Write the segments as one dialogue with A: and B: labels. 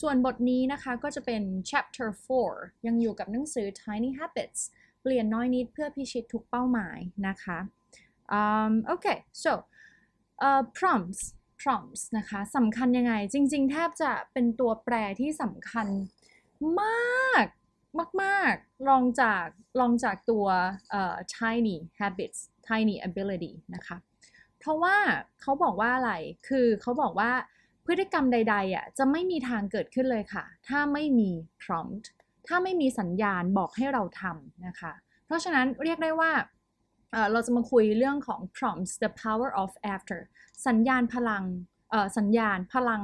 A: ส่วนบทนี้นะคะ ก็จะเป็น chapter 4 ยังอยู่กับหนังสือ tiny habits เปลี่ยนน้อยนิดเพื่อพิชิตทุกเป้าหมายนะคะ um, okay so uh, prompts prompts นะคะสำคัญยังไงจริง ๆ แทบจะเป็นตัวแปรที่สำคัญมาก มากๆลองจากลองจากตัว uh, tiny habits tiny ability นะคะ เพราะว่าเขาบอกว่าอะไรคือเขาบอกว่าพฤติกรรมใดๆอ่ะจะไม่มีทางเกิดขึ้นเลยค่ะ ถ้าไม่มี prompt ถ้าไม่มีสัญญาณบอกให้เราทำนะคะ เพราะฉะนั้นเรียกได้ว่าเราจะมาคุยเรื่องของ prompts the power of after สัญญาณพลังสัญญาณพลัง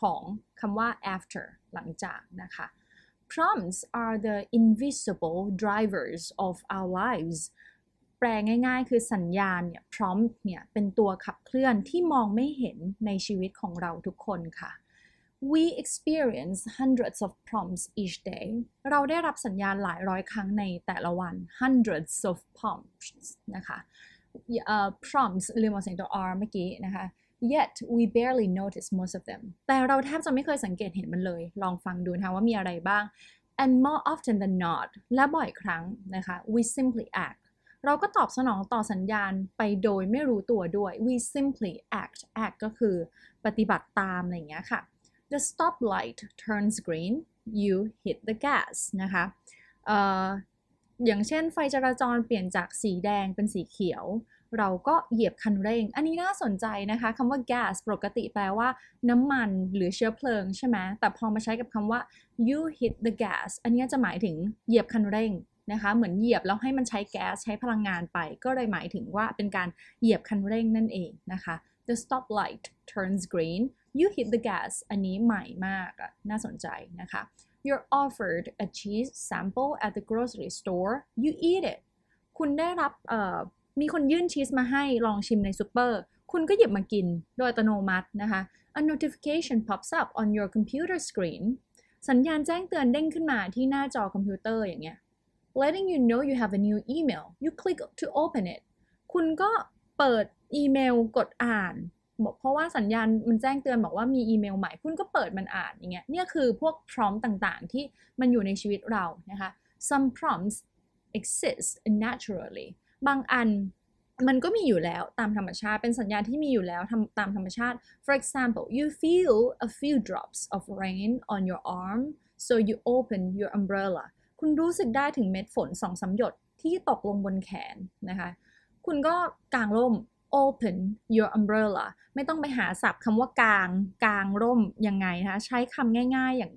A: ของคำว่า after หลังจากนะคะ prompts are the invisible drivers of our lives แปลง่ายๆ คือสัญญาณเนี่ยพร้อมเนี่ย เป็นตัวขับเคลื่อนที่มองไม่เห็นในชีวิตของเราทุกคนค่ะ we experience hundreds of prompts each day เราได้รับสัญญาณหลายร้อยครั้งในแต่ละวัน hundreds of prompts นะคะ uh, prompts ลืมเอาเสียงตัว r เมื่อกี้นะคะ yet we barely notice most of them แต่เราแทบจะไม่เคยสังเกตเห็นมันเลย ลองฟังดูนะคะว่ามีอะไรบ้าง and more often than not และบ่อยครั้งนะคะ we simply act เราก็ตอบสนองต่อสัญญาณไปโดยไม่รู้ตัวด้วย we simply act act ก็คือปฏิบัติตาม อะไรอย่างเงี้ยค่ะ the stoplight turns green you hit the gas นะคะ อย่างเช่นไฟจราจรเปลี่ยนจากสีแดงเป็นสีเขียว เราก็เหยียบคันเร่ง อันนี้น่าสนใจนะคะคำว่า gas ปกติแปลว่าน้ำมันหรือเชื้อเพลิงใช่ไหม แต่พอมาใช้กับคำว่า you hit the gas อันนี้จะหมายถึงเหยียบคันเร่งนะคะ เหมือนเหยียบแล้วให้มันใช้แก๊สใช้พลังงานไป ก็เลยหมายถึงว่าเป็นการเหยียบคันเร่งนั่นเองนะคะ the stoplight turns green you hit the gas อันนี้ใหม่มากน่าสนใจนะคะ you're offered a cheese sample at the grocery store you eat it คุณได้รับมีคนยื่นชีสมาให้ลองชิมในซูเปอร์ คุณก็หยิบมากินโดยอัตโนมัตินะคะ a notification pops up on your computer screen สัญญาณแจ้งเตือนเด้งขึ้นมาที่หน้าจอคอมพิวเตอร์อย่างเงี้ย letting you know you have a new email you click to open it คุณก็เปิดอีเมลกดอ่านบอกเพราะว่าสัญญาณมันแจ้งเตือนบอกว่ามีอีเมลใหม่คุณก็เปิดมันอ่านอย่างเงี้ยเนี่ยคือพวกพร้อมต่างๆ ที่มันอยู่ในชีวิตเรานะคะ some prompts exist naturally บางอันมันก็มีอยู่แล้วตามธรรมชาติ เป็นสัญญาณที่มีอยู่แล้วตามธรรมชาติ for example you feel a few drops of rain on your arm so you open your umbrella คุณรู้สึกได้ถึงเม็ดฝนสองสาหยดที่ตกลงบนแขนนะคะ คุณก็กางร่ม open your umbrella ไม่ต้องไปหาศัพท์คำว่ากลางกลางร่มยังไงนะคะใช้คำง่ายๆอย่าง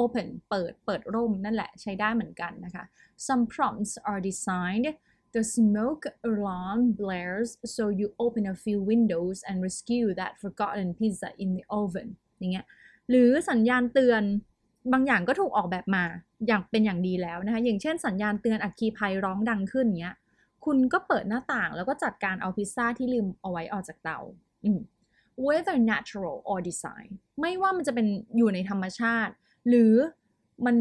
A: open เปิดเปิดร่มนั่นแหละใช้ได้เหมือนกันนะคะ some prompts are designed The smoke alarm blares, so you open a few windows and rescue that forgotten pizza in the oven. อย่างเงี้ย หรือสัญญาณเตือนบางอย่างก็ถูกออกแบบมาอย่างเป็นอย่างดีแล้วนะคะอย่างเช่นสัญญาณเตือนอัคคีภัยร้องดังขึ้นเนี้ยคุณก็เปิดหน้าต่างแล้วก็จัดการเอาพิซซ่าที่ลืมเอาไว้ออกจากเตา whether natural or design ไม่ว่ามันจะเป็นอยู่ในธรรมชาติ หรือมัน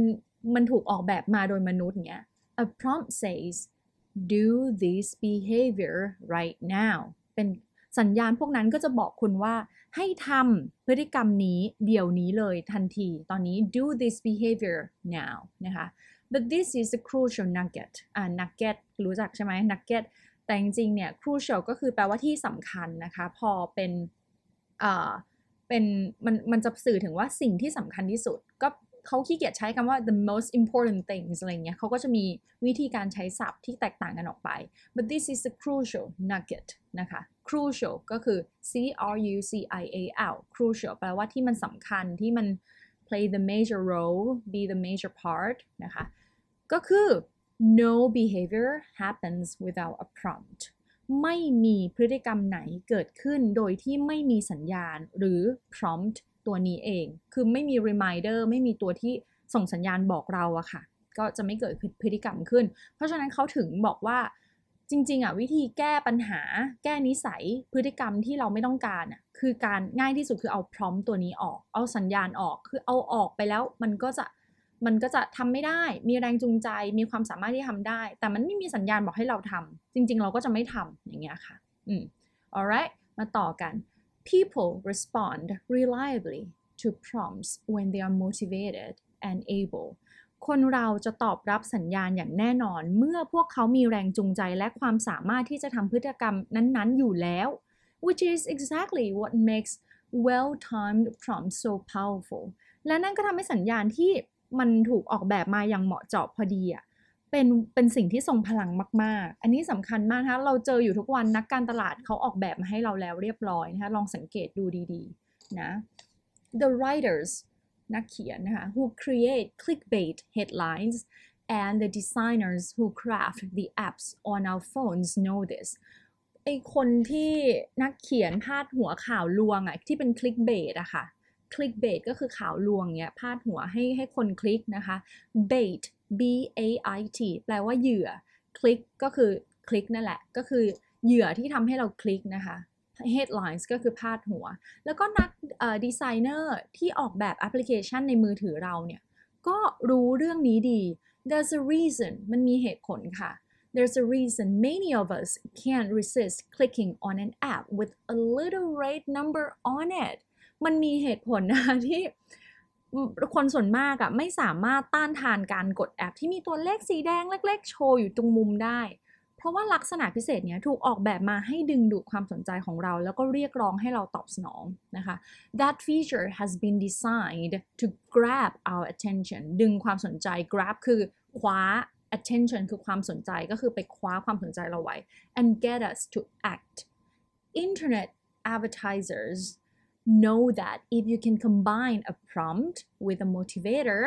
A: มันถูกออกแบบมาโดยมนุษย์เนี้ย a prompt says do this behavior right now เป็นสัญญาณพวกนั้นก็จะบอกคุณว่า ให้ทำพฤติกรรมนี้เดี๋ยวนี้เลยทันทีตอนนี้ do this behavior now นะคะ but this is a crucial nugget อ่า nugget รู้จักใช่ไหม nugget แต่จริงๆเนี่ย crucial ก็คือแปลว่าที่สำคัญนะคะ พอเป็นอ่าเป็นมันมันจะสื่อถึงว่าสิ่งที่สำคัญที่สุดก็เขาขี้เกียจใช้คำว่า the most important things อะไรเงี้ยเขาก็จะมีวิธีการใช้ศัพท์ที่แตกต่างกันออกไป but this is a crucial nugget นะคะ crucial ก็คือ c r u c i a l crucial แปลว่าที่มันสำคัญที่มัน play the major role be the major part นะคะ ก็คือ no behavior happens without a prompt ไม่มีพฤติกรรมไหนเกิดขึ้นโดยที่ไม่มีสัญญาณหรือ prompt ตัวนี้เอง คือไม่มี reminder ไม่มีตัวที่ส่งสัญญาณบอกเราอะค่ะ ก็จะไม่เกิดพฤติกรรมขึ้น เพราะฉะนั้นเขาถึงบอกว่าจริงๆอ่ะวิธีแก้ปัญหาแก้นิสัย พฤติกรรมที่เราไม่ต้องการอ่ะคือการง่ายที่สุดคือเอาพร้อมตัวนี้ออก เอาสัญญาณออกคือเอาออกไปแล้ว มันก็จะมันก็จะทำไม่ได้มีแรงจูงใจมีความสามารถที่ทำได้ แต่มันไม่มีสัญญาณบอกให้เราทำ จริงๆเราก็จะไม่ทำอย่างเงี้ยค่ะอืม alright มาต่อกัน people respond reliably to prompts when they are motivated and able คนเราจะตอบรับสัญญาณอย่างแน่นอน เมื่อพวกเขามีแรงจูงใจและความสามารถที่จะทำพฤติกรรมนั้นๆอยู่แล้ว which is exactly what makes well-timed prompts so powerful และนั่นก็ทำให้สัญญาณที่มันถูกออกแบบมาอย่างเหมาะเจาะพอดีอะเป็นเป็นสิ่งที่ทรงพลังมาก ๆ อันนี้สำคัญมากนะะเราเจออยู่ทุกวันนักการตลาดเขาออกแบบมาให้เราแล้วเรียบร้อยนะคะลองสังเกตดูดีๆนะ the writers นักเขียน นะคะ who create clickbait headlines and the designers who craft the apps on our phones know this ไอคนที่นักเขียนพาดหัวข่าวลวงอะที่เป็นคลิกเบตอะค่ะคลิกเบตก็คือข่าวลวงเนี้ยพาดหัวให้ให้คนคลิกนะคะ bait b a i t แปลว่าเหยื่อ คลิกก็คือคลิกนั่นแหละ ก็คือเหยื่อที่ทำให้เราคลิกนะคะ headlines ก็คือพาดหัวแล้วก็นักดีไซเนอร์ที่ออกแบบแอปพลิเคชันในมือถือเราเนี่ย ก็รู้เรื่องนี้ดี there's a reason มันมีเหตุผลค่ะ there's a reason many of us can't resist clicking on an app with a little red number on it มันมีเหตุผลนะที่คนส่วนมากอะไม่สามารถต้านทานการกดแอปที่มีตัวเลขสีแดงเล็ก ๆโชว์อยู่ตรงมุมได้ราะว่าลักษณะพิเศษเนี้ยถูกออกแบบมาให้ดึงดูดความสนใจของเรา แล้วก็เรียกร้องให้เราตอบสนองนะคะ That feature has been designed to grab our attention ดึงความสนใจ grab คือคว้า attention คือความสนใจก็คือไปคว้าความสนใจเราไว้ and get us to act internet advertisers know that if you can combine a prompt with a motivator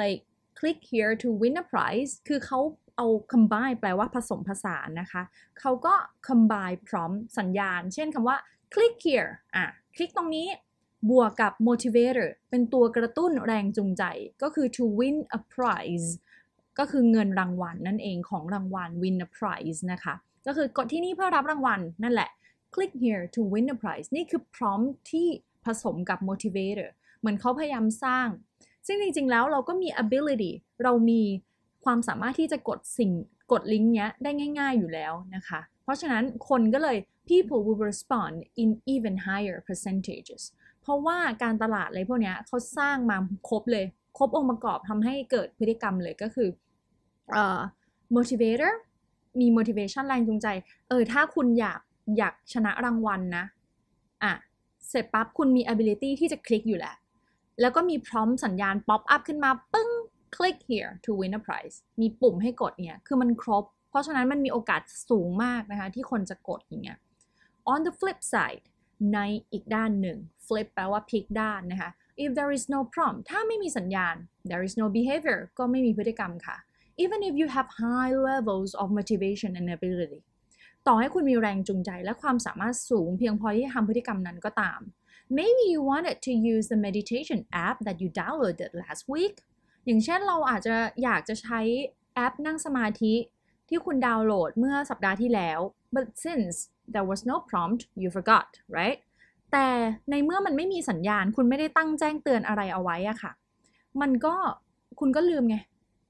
A: like click here to win a prize คือเขาเอา combine แปลว่าผสมผสานนะคะ เขาก็ combine พร้อมสัญญาณ เช่นคำว่า click here อ่ะ คลิกตรงนี้ บวกกับ motivator เป็นตัวกระตุ้นแรงจูงใจ ก็คือ to win a prize ก็คือเงินรางวัลนั่นเองของรางวัล win a prize นะคะ ก็คือกดที่นี่เพื่อรับรางวัลนั่นแหละ click here to win a prize นี่คือพร้อมที่ผสมกับ motivator เหมือนเขาพยายามสร้าง ซึ่งจริงๆ แล้วเราก็มี ability เรามีความสามารถที่จะกดสิ่งกดลิงก์เนี้ยได้ง่ายๆอยู่แล้วนะคะ เพราะฉะนั้นคนก็เลย people will respond in even higher percentages เพราะว่าการตลาดอะไรพวกเนี้ยเขาสร้างมาครบเลยครบองค์ประกอบทำให้เกิดพฤติกรรมเลยก็คือ uh, motivator มี motivation แรงจูงใจ เออ ถ้าคุณอยากอยากชนะรางวัลนะ อ่ะเสร็จปั๊บคุณมี ability ที่จะคลิกอยู่แล้ว แล้วก็มีพร้อมสัญญาณ pop up ขึ้นมาปึ้ง click here to win a prize มีปุ่มให้กดเนี่ย คือมันครบ เพราะฉะนั้น มันมีโอกาสสูงมากนะคะ ที่คนจะกดอย่างเงี้ย on the flip side ในอีกด้านหนึ่ง flip แปลว่าพลิกด้านนะคะ if there is no prompt ถ้าไม่มีสัญญาณ there is no behavior ก็ไม่มีพฤติกรรมค่ะ even if you have high levels of motivation and ability ต่อให้คุณมีแรงจูงใจและความสามารถสูงเพียงพอที่จะทำพฤติกรรมนั้นก็ตาม maybe you wanted to use the meditation app that you downloaded last week อย่างเช่นเราอาจจะอยากจะใช้แอปนั่งสมาธิที่คุณดาวน์โหลดเมื่อสัปดาห์ที่แล้ว but since there was no prompt you forgot right แต่ในเมื่อมันไม่มีสัญญาณคุณไม่ได้ตั้งแจ้งเตือนอะไรเอาไว้อะค่ะ มันก็คุณก็ลืมไง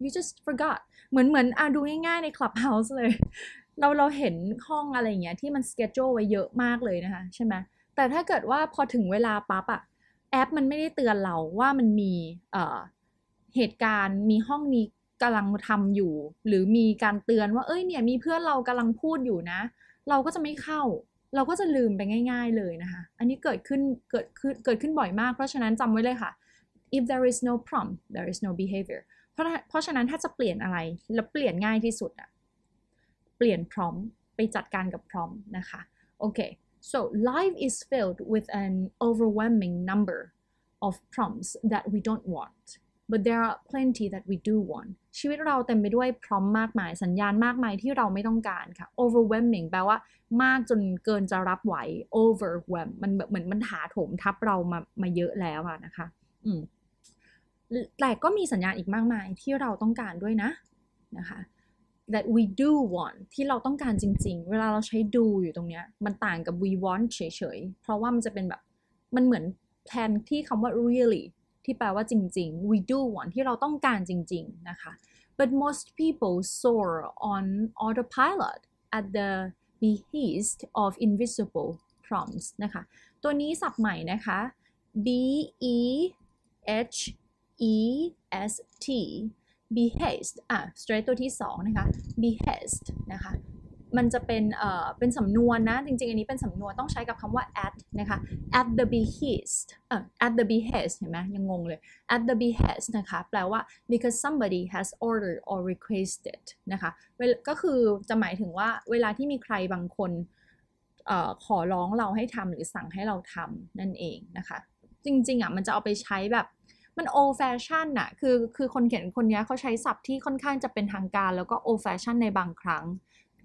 A: you just forgot เหมือนเหมือนอดูง่ายๆใน Clubhouse เลย เราเราเห็นห้องอะไรอย่างเงี้ยที่มัน schedule ไว้เยอะมากเลยนะคะใช่ไหมแต่ถ้าเกิดว่าพอถึงเวลาปั๊บอะแอปมันไม่ได้เตือนเราว่ามันมี เอ่อเหตุการณ์มีห้องนี้กำลังทำอยู่ หรือมีการเตือนว่า เอ้ย เนี่ย มีเพื่อนเรากำลังพูดอยู่นะ เราก็จะไม่เข้า เราก็จะลืมไปง่ายๆเลยนะคะ อันนี้เกิดขึ้น เกิดขึ้น เกิดขึ้นบ่อยมาก เพราะฉะนั้นจำไว้เลยค่ะ if there is no prompt there is no behavior เพราะเพราะฉะนั้นถ้าจะเปลี่ยนอะไร แล้วเปลี่ยนง่ายที่สุดอะเปลี่ยน prompt ไปจัดการกับ prompt นะคะ โอเค so life is filled with an overwhelming number of prompts that we don't want but there are plenty that we do want ชีวิตเราเต็มไปด้วยพร้อมมากมาย สัญญาณมากมายที่เราไม่ต้องการค่ะ overwhelming แปลว่า มากจนเกินจะรับไหว overwhelm มันเหมือนมันถาโถมทับเรามามาเยอะแล้วอะนะคะอืมแต่ก็มีสัญญาณอีกมากมายที่เราต้องการด้วยนะนะคะ that we do want ที่เราต้องการจริงๆ เวลาเราใช้ do อยู่ตรงเนี้ยมันต่างกับ we want เฉยๆ เพราะว่ามันจะเป็นแบบ มันเหมือนแทนที่คำว่า really ที่แปลว่าจริง ๆ we do want ที่เราต้องการจริง ๆ นะคะ but most people soar on autopilot at the behest of invisible prompts นะคะ ตัวนี้ศัพท์ใหม่นะคะ b e h e s t behest อ่ะ straight ตัวที่ 2 นะคะ behest นะคะมันจะเป็นเอ่อเป็นสำนวนนะ จริง ๆ อันนี้เป็นสำนวนต้องใช้กับคำว่า at นะคะ at the behest เอ่อ at the behest เห็นไหมยังงงเลย at the behest นะคะ แปลว่า because somebody has ordered or requested นะคะก็คือจะหมายถึงว่าเวลาที่มีใครบางคนเอ่อขอร้องเราให้ทำหรือสั่งให้เราทำนั่นเองนะคะ จริงๆอ่ะมันจะเอาไปใช้แบบ มันโอแฟชั่นน่ะคือคือคนเขียนคนนี้เขาใช้ศัพท์ที่ค่อนข้างจะเป็นทางการแล้วก็โอแฟชั่นในบางครั้ง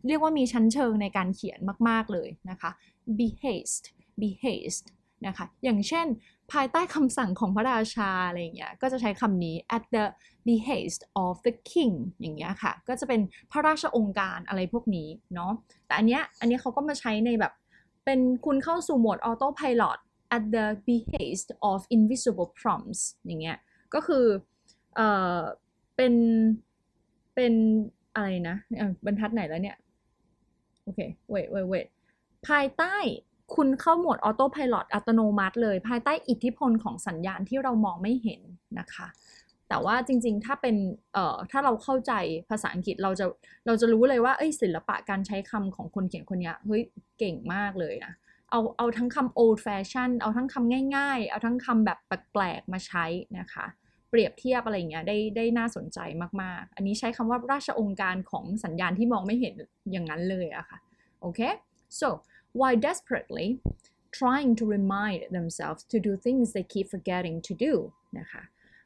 A: เรียกว่ามีชั้นเชิงในการเขียนมาก ๆ เลยนะคะ be haste be haste นะคะ อย่างเช่นภายใต้คำสั่งของพระราชา อะไรอย่างเงี้ย ก็จะใช้คำนี้ at the behest of the king อย่างเงี้ยค่ะ ก็จะเป็นพระราชองค์การอะไรพวกนี้เนาะ แต่อันเนี้ย อันนี้เขาก็มาใช้ในแบบ เป็นคุณเข้าสู่โหมดออโต้พายโ t at the behest of invisible prompts อย่างเงี้ย ก็คือ เอ่อ เป็น เป็นอะไรนะ บรรทัดไหนแล้วเนี่ยโอเคเวท เวท ภายใต้คุณเข้าโหมดออโต้พายロอัตโนมัติเลย ภายใต้อิทธิพลของสัญญาณที่เรามองไม่เห็นนะคะ แต่ว่าจริงๆ ถ้าเป็นเอ่อถ้าเราเข้าใจภาษาอังกฤษเราจะ เราจะรู้เลยว่า เอ้ยศิลปะการใช้คำของคนเขียนคนนี้เฮ้ย เก่งมากเลยนะ เอา เอาทั้งคำ old fashion เอาทั้งคำง่ายๆ เอาทั้งคำแบบแปลกๆ มาใช้นะคะเปรียบเทียบอะไรอย่างเงี้ยได้ได้น่าสนใจมาก ๆ อันนี้ใช้คำว่าราชองค์การของสัญญาณที่มองไม่เห็นอย่างนั้นเลยอะค่ะโอเค so w h y desperately trying to remind themselves to do things they keep forgetting to do นะคะ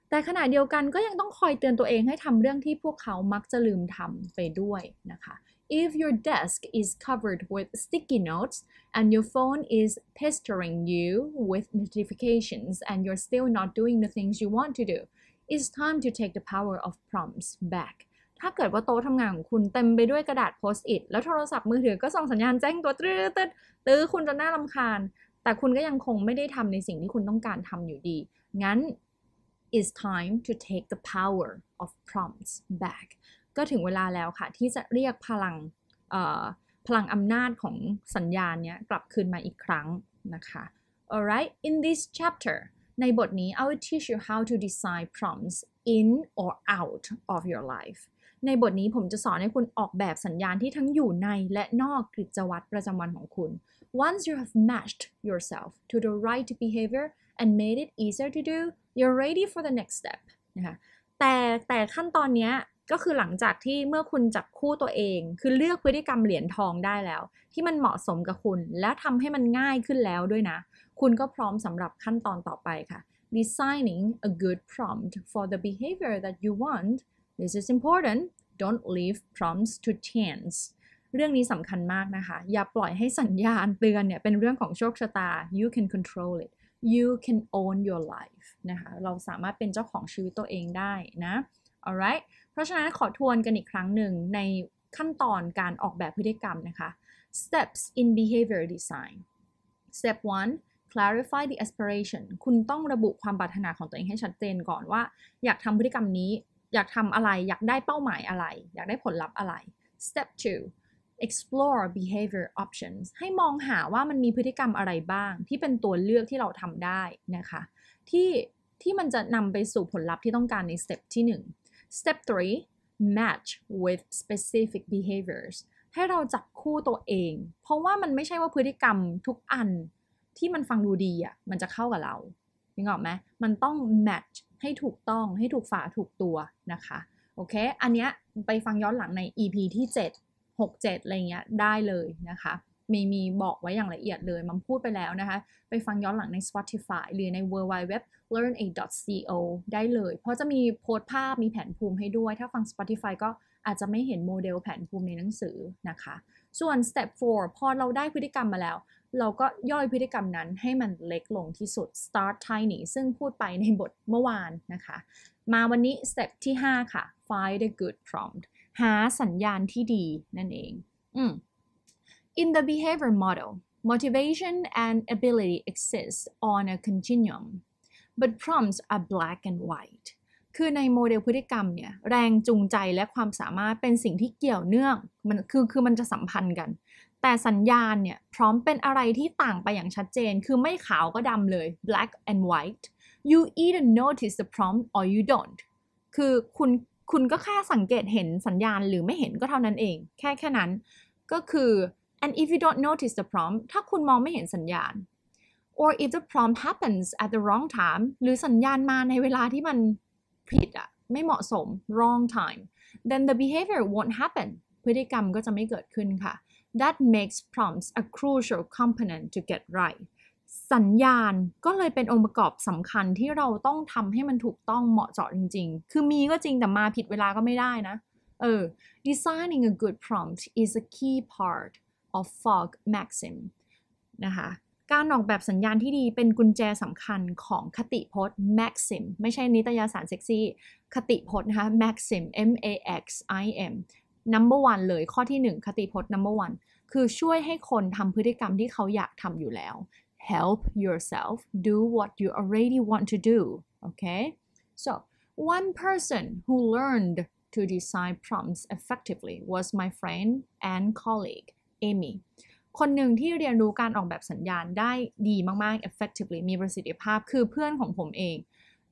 A: แต่ขณะเดียวกันก็ยังต้องคอยเตือนตัวเองให้ทำเรื่องที่พวกเขามักจะลืมทำไปด้วยนะคะ If your desk is covered with sticky notes and your phone is pestering you with notifications and you're still not doing the things you want to do, it's time to take the power of prompts back. ถ้าเกิดว่าโต๊ะทำงานของคุณเต็มไปด้วยกระดาษโพสต์อิทแล้วโทรศัพท์มือถือก็ส่งสัญญาณแจ้งตัวตื้อตื้อตื้อคุณจะน่ารำคาญ it's time to take the power of prompts back ก็ถึงเวลาแล้วค่ะ ที่จะเรียกพลังพลังอำนาจของสัญญาณเนี้ย กลับคืนมาอีกครั้ง นะคะ alright in this chapter ในบทนี้ I will teach you how to design prompts in or out of your life ในบทนี้ผมจะสอนให้คุณออกแบบสัญญาณที่ทั้งอยู่ในและนอกกิจวัตรประจำวันของคุณ once you have matched yourself to the right behavior and made it easier to do you're ready for the next step นะคะแต่แต่ขั้นตอนนี้ก็คือหลังจากที่เมื่อคุณจับคู่ตัวเอง คือเลือกพฤติกรรมเหรียญทองได้แล้ว ที่มันเหมาะสมกับคุณ และทำให้มันง่ายขึ้นแล้วด้วยนะ คุณก็พร้อมสำหรับขั้นตอนต่อไปค่ะ designing a good prompt for the behavior that you want this is important don't leave prompts to chance เรื่องนี้สำคัญมากนะคะ อย่าปล่อยให้สัญญาณเตือนเนี่ยเป็นเรื่องของโชคชะตา you can control it you can own your life นะคะเราสามารถเป็นเจ้าของชีวิตตัวเองได้นะ alright เพราะฉะนั้นขอทวนกันอีกครั้งหนึ่งในขั้นตอนการออกแบบพฤติกรรมนะคะ steps in behavior design step 1 clarify the aspiration คุณต้องระบุความปรารถนาของตัวเองให้ชัดเจนก่อนว่า อยากทำพฤติกรรมนี้ อยากทำอะไรอยากได้เป้าหมายอะไรอยากได้ผลลัพธ์อะไร step 2 explore behavior options ให้มองหาว่ามันมีพฤติกรรมอะไรบ้าง ที่เป็นตัวเลือกที่เราทำได้นะคะ ที่ที่มันจะนำไปสู่ผลลัพธ์ที่ต้องการในสเต็ปที่1 Step 3 match with specific behaviors ให้เราจับคู่ตัวเอง เพราะว่ามันไม่ใช่ว่าพฤติกรรมทุกอันที่มันฟังดูดีอ่ะ มันจะเข้ากับเรายึงออกไหม มันต้อง match ให้ถูกต้อง ให้ถูกฝาถูกตัวนะคะ โอเค อันเนี้ยไปฟังย้อนหลังใน EP ที่ 7 6 7 อะไรเงี้ยได้เลยนะคะมีมีบอกไว้อย่างละเอียดเลย มันพูดไปแล้วนะคะ ไปฟังย้อนหลังใน Spotify หรือใน w w w l e a r n a c o ได้เลย เพราะจะมีโพสภาพมีแผนภูมิให้ด้วย ถ้าฟัง Spotify ก็อาจจะไม่เห็นโมเดลแผนภูมิในหนังสือนะคะ ส่วน step 4 พอเราได้พฤติกรรมมาแล้ว เราก็ย่อยพฤติกรรมนั้นให้มันเล็กลงที่สุด start tiny ซึ่งพูดไปในบทเมื่อวานนะคะ มาวันนี้ step ที่5 ค่ะ find a good prompt หาสัญญาณที่ดีนั่นเอง อืม In the behavior model, motivation and ability exist on a continuum, but prompts are black and white. คือในโมเดลพฤติกรรมเนี่ยแรงจูงใจและความสามารถเป็นสิ่งที่เกี่ยวเนื่องมันคือคือมันจะสัมพันธ์กัน แต่สัญญาณเนี่ยพร้อมเป็นอะไรที่ต่างไปอย่างชัดเจนคือไม่ขาวก็ดำเลย black and white you either notice the prompt or you don't คือคุณคุณก็แค่สังเกตเห็นสัญญาณหรือไม่เห็นก็เท่านั้นเอง แค่แค่นั้นก็คือ and if you don't notice the prompt ถ้าคุณมองไม่เห็นสัญญาณ or if the prompt happens at the wrong time หรือสัญญาณมาในเวลาที่มันผิดอะไม่เหมาะสม wrong time then the behavior won't happen พฤติกรรมก็จะไม่เกิดขึ้นค่ะ that makes prompts a crucial component to get right สัญญาณก็เลยเป็นองค์ประกอบสำคัญที่เราต้องทำให้มันถูกต้องเหมาะเจาะจริงๆ คือมีก็จริงแต่มาผิดเวลาก็ไม่ได้นะ เออ designing a good prompt is a key part of f o g Maxim นะคะ การออกแบบสัญญาณที่ดีเป็นกุญแจสำคัญของคติพจน์ Maxim ไม่ใช่นิตยสารเซ็กซี่ คติพจน์นะคะ Maxim M A X I M number one เลย ข้อที่ 1 คติพจน์ number one คือช่วยให้คนทำพฤติกรรมที่เขาอยากทำอยู่แล้ว help yourself do what you already want to do okay so one person who learned to design prompts effectively was my friend and colleague เอมี่ คนหนึ่งที่เรียนรู้การออกแบบสัญญาณได้ดีมาก ๆ effectively มีประสิทธิภาพคือเพื่อนของผมเอง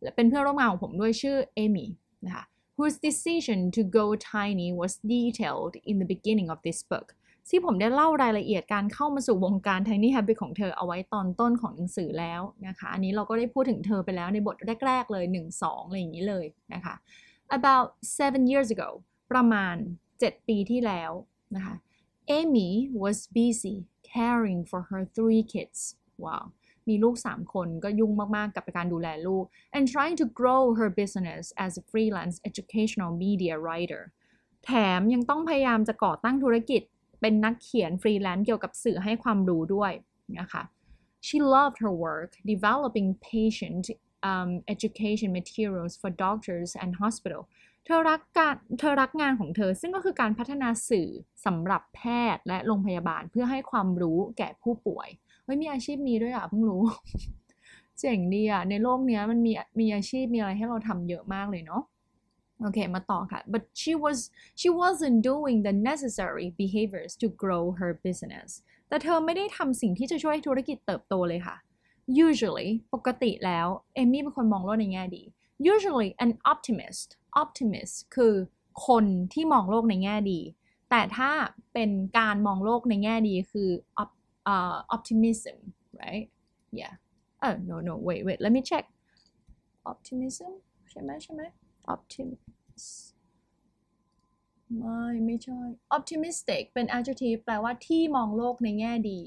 A: และเป็นเพื่อนร่วมงานของผมด้วยชื่อเอมี่นะคะ whose decision to go tiny was detailed in the beginning of this book ที่ผมได้เล่ารายละเอียดการเข้ามาสู่วงการ Tiny Habit ของเธอเอาไว้ตอนต้นของหนังสือแล้วนะคะ อันนี้เราก็ได้พูดถึงเธอไปแล้วในบทแรก ๆ เลย 1 2อะไรอย่างนี้เลยนะคะ about seven years ago ประมาณ 7 ปีที่แล้วนะคะ Amy was busy caring for her three kids. Wow. มีลูก3 and trying to grow her business as a freelance educational media writer แถมยังต้องพยายามจะก่อตั้งธุรกิจเป็นนักเขียนฟรีแลนซ์เกี่ยวกับสื่อให้ความรู้ด้วยนะคะ. she loved her work developing patient um, education materials for doctors and hospital เธอรักการเธอรักงานของเธอซึ่งก็คือการพัฒนาสื่อสำหรับแพทย์และโรงพยาบาลเพื่อให้ความรู้แก่ผู้ป่วย เฮ้ยมีอาชีพนี้ด้วยอ่ะเพิ่งรู้ เจ๋งดีอ่ะ ในโลกเนี้ยมันมีมีอาชีพมีอะไรให้เราทำเยอะมากเลยเนาะโอเคมาต่อค่ะ but she was she wasn't doing the necessary behaviors to grow her business แต่เธอไม่ได้ทำสิ่งที่จะช่วยธุรกิจเติบโตเลยค่ะ usually ปกติแล้วเอมี่เป็นคนมองโลกในแง่ดี usually an optimist optimist คือคนที่มองโลกในแง่ดี แต่ถ้าเป็นการมองโลกในแง่ดีคือ op, uh, optimism right yeah oh no no wait wait let me check optimism ใช่ไหมใช่ไหม optimist ไม่ไม่ใช่ optimistic เป็น adjective แปลว่าที่มองโลกในแง่ดี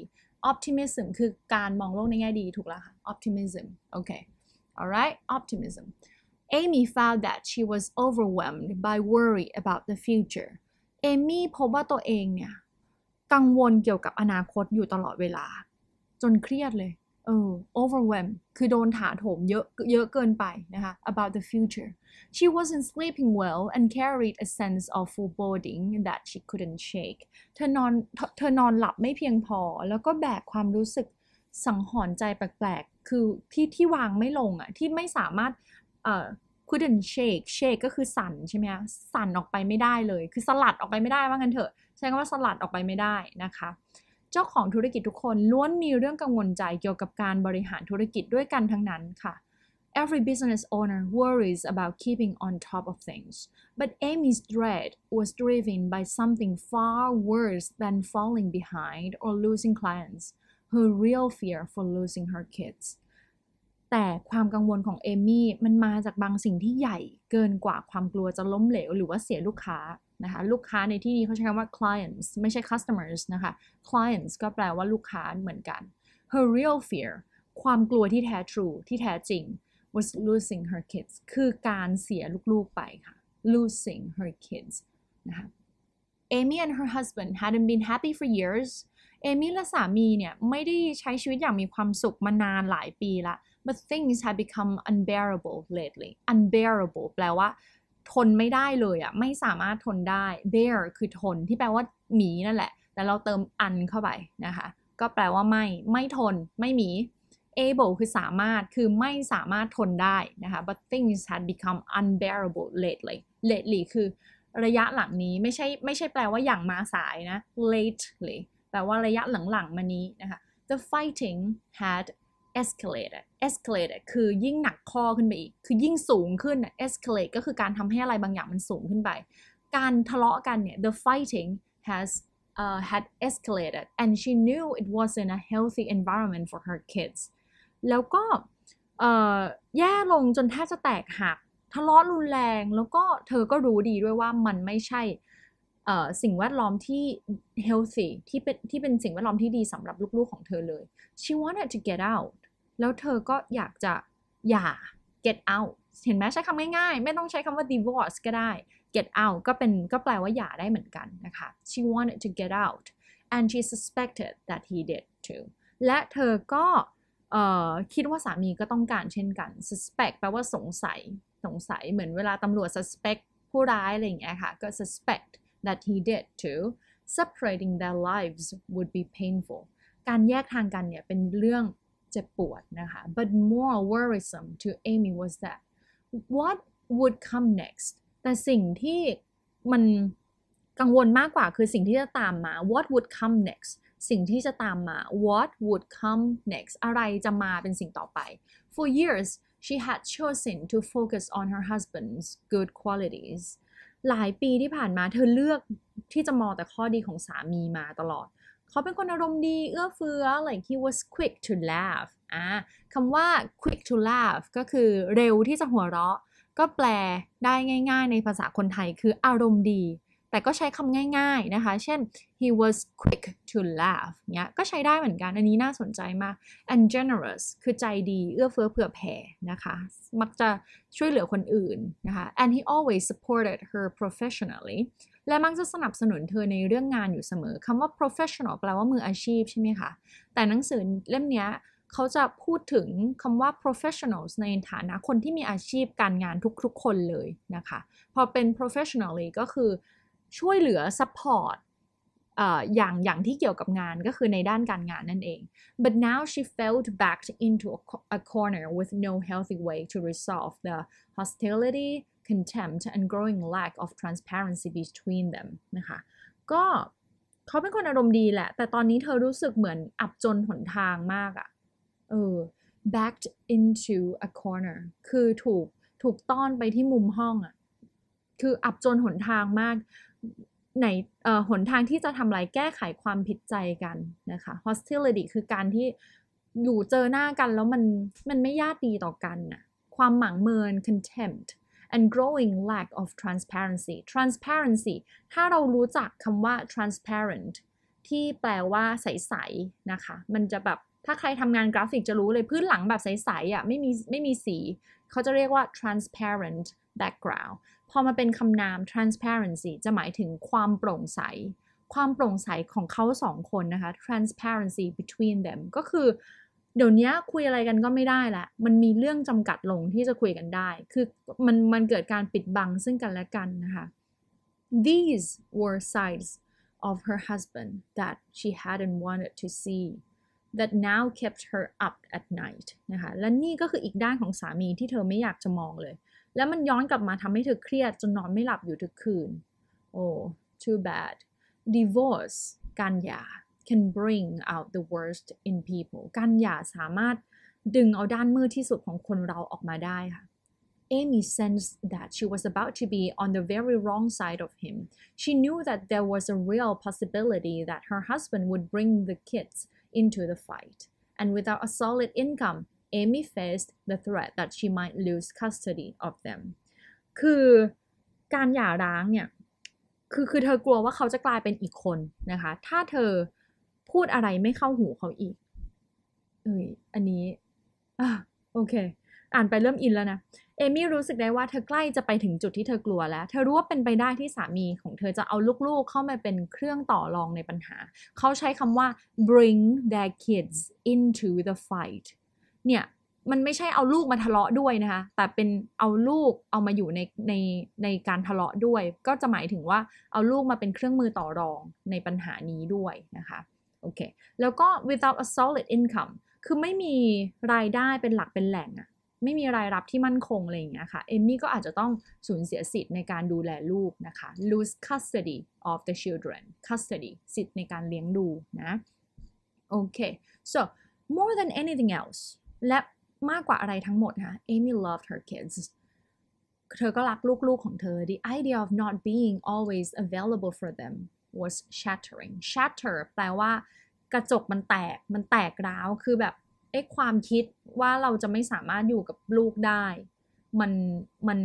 A: optimism คือการมองโลกในแง่ดีถูกแล้วค่ะ optimism โอเค alright optimism Amy found that she was overwhelmed by worry about the future เอมี่พบว่าตัวเองเนี่ย กังวลเกี่ยวกับอนาคตอยู่ตลอดเวลา จนเครียดเลยเออ overwhelmed คือโดนถาโถมเยอะเยอะเกินไปนะคะ about the future she wasn't sleeping well and carried a sense of foreboding that she couldn't shake เธอนอน เธอนอนหลับไม่เพียงพอแล้วก็แบกความรู้สึกสังหรณ์ใจแปลกๆ คือที่ที่วางไม่ลงอ่ะที่ไม่สามารถเอ่อ couldn't shake shake ก็คือสั่นใช่ไหมคะสั่นออกไปไม่ได้เลยคือสลัดออกไปไม่ได้ว่างั้นเถอะใช้คำว่าสลัดออกไปไม่ได้นะคะเจ้าของธุรกิจทุกคนล้วนมีเรื่องกังวลใจเกี่ยวกับการบริหารธุรกิจด้วยกันทั้งนั้นค่ะ Every business owner worries about keeping on top of things, but Amy's dread was driven by something far worse than falling behind or losing clients, her real fear for losing her kids. แต่ความกังวลของเอมี่มันมาจากบางสิ่งที่ใหญ่เกินกว่าความกลัวจะล้มเหลว หรือว่าเสียลูกค้านะคะ ลูกค้าในที่นี้เขาใช้คำว่า clients ไม่ใช่ customers นะคะ clients ก็แปลว่าลูกค้าเหมือนกัน her real fear ความกลัวที่แท้ true ที่แท้จริง was losing her kids คือการเสียลูกๆไปค่ะ losing her kids นะคะ Amy and her husband hadn't been happy for years เอมี่และสามีเนี่ย ไม่ได้ใช้ชีวิตอย่างมีความสุขมานานหลายปีละ but things have become unbearable lately unbearable แปลว่าทนไม่ได้เลยอะไม่สามารถทนได้ bear คือทนที่แปลว่าหมีนั่นแหละแต่เราเติม un เข้าไปนะคะก็แปลว่าไม่ ไม่ทนไม่หมี able คือสามารถคือไม่สามารถทนได้นะคะ but things had become unbearable lately lately คือระยะหลังนี้ไม่ใช่ไม่ใช่แปลว่าอย่างมาสายนะ lately แปลว่าระยะหลังๆมานี้นะคะ the fighting had escalate escalate คือยิ่งหนักข้อขึ้นไปอีก คือยิ่งสูงขึ้น escalate ก็คือการทำให้อะไรบางอย่างมันสูงขึ้นไป การทะเลาะกันเนี่ย the fighting has uh, had escalated and she knew it wasn't a healthy environment for her kids แล้วก็แย่ลงจนแทบจะแตกหัก ทะเลาะรุนแรง แล้วก็เธอก็รู้ดีด้วยว่ามันไม่ใช่สิ่งแวดล้อมที่ healthy ที่เป็นที่เป็นสิ่งแวดล้อมที่ดีสำหรับลูกๆของเธอเลย she wanted to get out แล้วเธอก็อยากจะหย่า get out เห็นไหมใช้คำง่ายๆ ไม่ต้องใช้คำว่า divorce ก็ได้ get out ก็เป็นก็แปลว่าหย่าได้เหมือนกันนะคะ she wanted to get out and she suspected that he did too และเธอก็คิดว่าสามีก็ต้องการเช่นกัน suspect แปลว่าสงสัยสงสัยเหมือนเวลาตำรวจ suspect ผู้ร้ายอะไรอย่างเงี้ยค่ะก็ suspect that he did too separating their lives would be painful การแยกทางกันเนี่ยเป็นเรื่องจ็บปวดนะคะ but more worrisome to Amy was that what would come next แต่สิ่งที่มันกังวลมากกว่าคือสิ่งที่จะตามมา what would come next สิ่งที่จะตามมา what would come next อะไรจะมาเป็นสิ่งต่อไป for years she had chosen to focus on her husband's good qualities หลายปีที่ผ่านมาเธอเลือกที่จะมองแต่ข้อดีของสามีมาตลอดเขาเป็นคนอารมณ์ดีเอื้อเฟื้อ like he was quick to laugh อ่าคำว่า quick to laugh ก็คือเร็วที่จะหัวเราะก็แปลได้ง่ายๆในภาษาคนไทยคืออารมณ์ดี แต่ก็ใช้คำง่ายๆนะคะ เช่น he was quick to laugh เนี้ยก็ใช้ได้เหมือนกัน อันนี้น่าสนใจมาก and generous คือใจดีเอื้อเฟื้อเผื่อแผ่นะคะ มักจะช่วยเหลือคนอื่นนะคะ and he always supported her professionally และมักจะสนับสนุนเธอในเรื่องงานอยู่เสมอคำว่า professional แปลว่ามืออาชีพใช่ไหมคะแต่หนังสือเล่มนี้เขาจะพูดถึงคำว่า professionals ในฐานะคนที่มีอาชีพการงานทุกๆคนเลยนะคะ พอเป็น professional l y ก็คือช่วยเหลือ support อย่างอย่างที่เกี่ยวกับงานก็คือในด้านการงานนั่นเอง but now she felt backed into a corner with no healthy way to resolve the hostility contempt and growing lack of transparency between them นะคะ ก็เขาเป็นคนอารมณ์ดีแหละ แต่ตอนนี้เธอรู้สึกเหมือนอับจนหนทางมากอะเออ backed into a corner คือถูก ถูกต้อนไปที่มุมห้องอะคืออับจนหนทางมาก ไหนหนทางที่จะทำอะไรแก้ไขความผิดใจกันนะคะ hostility คือการที่อยู่เจอหน้ากันแล้วมัน มันไม่ญาติดีต่อกันนะความหมางเมิน contempt and growing lack of transparency transparency ถ้าเรารู้จักคำว่า transparent ที่แปลว่า ใส ๆ นะคะ มันจะแบบ ถ้าใครทำงานกราฟิกจะรู้เลย พื้นหลังแบบใส ๆอะ่ะไม่มีไม่มีสี เขาจะเรียกว่า transparent background พอมาเป็นคำนาม transparency จะหมายถึงความโปร่งใส ความโปร่งใสของเขาสองคนนะคะ transparency between them ก็คือเดี๋ยวนี้คุยอะไรกันก็ไม่ได้ละ มันมีเรื่องจำกัดลงที่จะคุยกันได้ คือมันมันเกิดการปิดบังซึ่งกันและกัน นะคะ these were sides of her husband that she hadn't wanted to see that now kept her up at night นะคะ และนี่ก็คืออีกด้านของสามีที่เธอไม่อยากจะมองเลย แล้วมันย้อนกลับมาทำให้เธอเครียดจนนอนไม่หลับอยู่ทุกคืนโอ้ too bad divorce การหย่า can bring out the worst in people การหย่าสามารถ ดึงเอาด้านมืดที่สุดของคนเราออกมาได้ ค่ะ Amy sensed that she was about to be on the very wrong side of him. She knew that there was a real possibility that her husband would bring the kids into the fight. And without a solid income, Amy faced the threat that she might lose custody of them. คือการหย่าร้างเนี่ย คือคือเธอกลัวว่าเขาจะกลายเป็นอีกคน นะคะ ถ้าเธอพูดอะไรไม่เข้าหูเขาอีกเอ้ย อันนี้ อ่ะโอเค อ่านไปเริ่มอินแล้วนะ เอมี่รู้สึกได้ว่าเธอใกล้จะไปถึงจุดที่เธอกลัวแล้ว เธอรู้ว่าเป็นไปได้ที่สามีของเธอจะเอาลูกๆเข้ามาเป็นเครื่องต่อรองในปัญหา เขาใช้คำว่า bring their kids into the fight เนี่ย มันไม่ใช่เอาลูกมาทะเลาะด้วยนะคะ แต่เป็นเอาลูกเอามาอยู่ในในในการทะเลาะด้วย ก็จะหมายถึงว่าเอาลูกมาเป็นเครื่องมือต่อรองในปัญหานี้ด้วยนะคะโอเค แล้วก็ without a solid income คือไม่มีรายได้เป็นหลักเป็นแหล่งอะไม่มีรายรับที่มั่นคงอะไรอย่างเงี้ยค่ะ เอมี่ก็อาจจะต้องสูญเสียสิทธิ์ในการดูแลลูกนะคะ lose custody of the children custody สิทธิ์ในการเลี้ยงดู นะ โอเค so more than anything else และมากกว่าอะไรทั้งหมดค่ะมี่ loved her kids เธอก็รักลูกๆของเธอ the idea of not being always available for them was shattering shatter แปลว่ากระจกมันแตก มันแตกร้าว คือแบบไอ้ความคิดว่าเราจะไม่สามารถอยู่กับลูกได้ มันมัน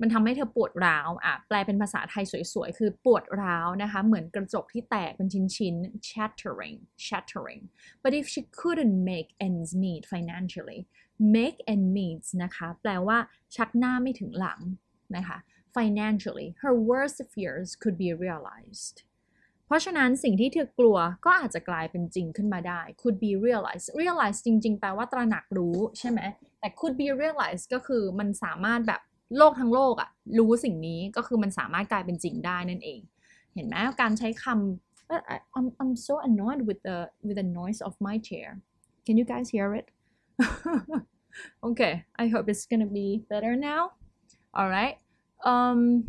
A: มันทำให้เธอปวดร้าวอ่ะแปลเป็นภาษาไทยสวยๆ คือปวดร้าวนะคะ เหมือนกระจกที่แตกเป็นชิ้นๆ shattering shattering but if she couldn't make ends meet financially make ends meet นะคะแปลว่าชักหน้าไม่ถึงหลังนะคะ financially her worst fears could be realized เพราะฉะนั้นสิ่งที่เธอกลัวก็อาจจะกลายเป็นจริงขึ้นมาได้ could be realized realize จริงๆ แปลว่าตระหนักรู้ใช่ไหมแต่ could be realized ก็คือมันสามารถแบบโลกทั้งโลกอะรู้สิ่งนี้ก็คือมันสามารถกลายเป็นจริงได้นั่นเอง เห็นไหมการใช้คำ I'm I'm so annoyed with the with the noise of my chair can you guys hear it okay I hope it's gonna be better now alright Um,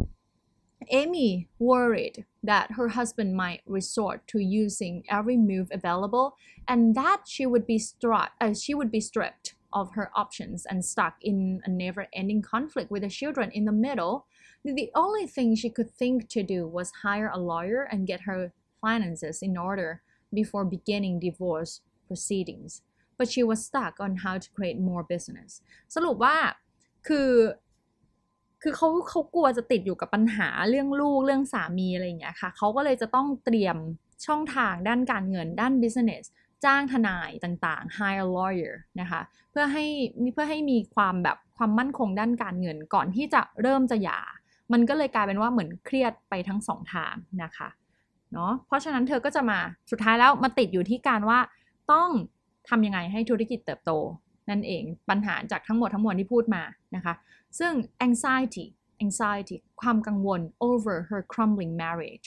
A: Amy worried that her husband might resort to using every move available and that she would be stri- uh, she would be stripped of her options and stuck in a never-ending conflict with the children in the middle. The only thing she could think to do was hire a lawyer and get her finances in order before beginning divorce proceedings. But she was stuck on how to create more business. สรุปว่าคือคือเขาเขากลัวจะติดอยู่กับปัญหาเรื่องลูกเรื่องสามีอะไรอย่างเงี้ยค่ะเขาก็เลยจะต้องเตรียมช่องทางด้านการเงิน ด้าน business จ้างทนายต่างๆ hire a lawyer นะคะเพื่อให้เพื่อให้มีความแบบความมั่นคงด้านการเงินก่อนที่จะเริ่มจะหย่า มันก็เลยกลายเป็นว่าเหมือนเครียดไปทั้งสองทางนะคะเนาะเพราะฉะนั้นเธอก็จะมาสุดท้ายแล้วมาติดอยู่ที่การว่าต้องทำยังไงให้ธุรกิจเติบโตนั่นเองปัญหาจากทั้งหมดทั้งมวลที่พูดมานะคะซึ่ง anxiety anxiety ความกังวล over her crumbling marriage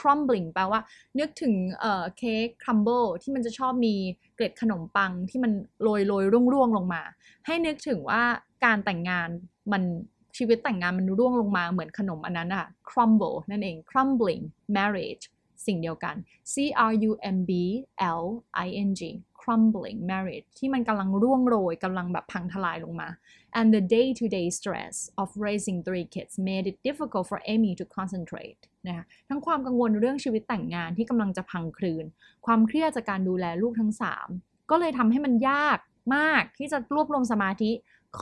A: crumbling แปลว่านึกถึงเค้ก crumble ที่มันจะชอบมีเกล็ดขนมปังที่มันโรยโรยร่วงร่วงลงมา ให้นึกถึงว่าการแต่งงานมันชีวิตแต่งงานมันร่วงลงมาเหมือนขนมอันนั้นอะ crumble นั่นเอง crumbling marriage สิ่งเดียวกัน c r u m b l i n g crumbling marriage ที่มันกำลังร่วงโรยกำลังแบบพังทลายลงมา and the day-to-day stress of raising three kids made it difficult for Amy to concentrate นะคะทั้งความกังวลเรื่องชีวิตแต่งงานที่กำลังจะพังคลืน ความเครียดจากการดูแลลูกทั้ง 3 ก็เลยทำให้มันยากมากที่จะรวบรวมสมาธิ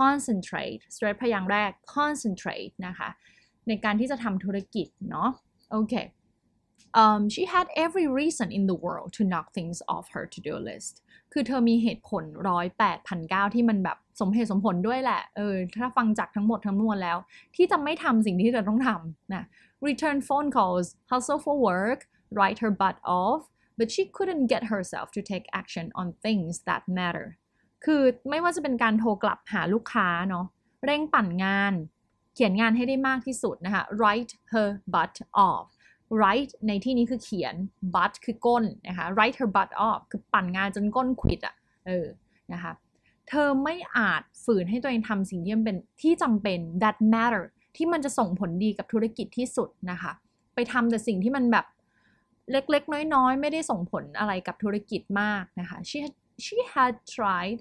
A: concentrate stress พยางค์แรก concentrate นะคะ ในการที่จะทำธุรกิจ เนาะโอเค okay. um, she had every reason in the world to knock things off her to-do list คือเธอมีเหตุผลร้อยแปดพันเก้าที่มันแบบสมเหตุสมผลด้วยแหละ เออถ้าฟังจากทั้งหมดทั้งมวลแล้ว ที่จะไม่ทำสิ่งที่เธอต้องทำนะ return phone calls hustle for work write her butt off but she couldn't get herself to take action on things that matter คือไม่ว่าจะเป็นการโทรกลับหาลูกค้าเนาะ เร่งปั่นงาน เขียนงานให้ได้มากที่สุด นะคะ write her butt off write ในที่นี้คือเขียน butt คือก้นนะคะ write her butt off คือปั่นงานจนก้นขวิดอะ่ะ เออ นะคะ เธอไม่อาจฝืนให้ตัวเองทำสิ่งที่มันเป็นที่จำเป็น that matter ที่มันจะส่งผลดีกับธุรกิจที่สุดนะคะ ไปทำแต่สิ่งที่มันแบบเล็กๆ น้อยๆ ไม่ได้ส่งผลอะไรกับธุรกิจมากนะคะ she had, she had tried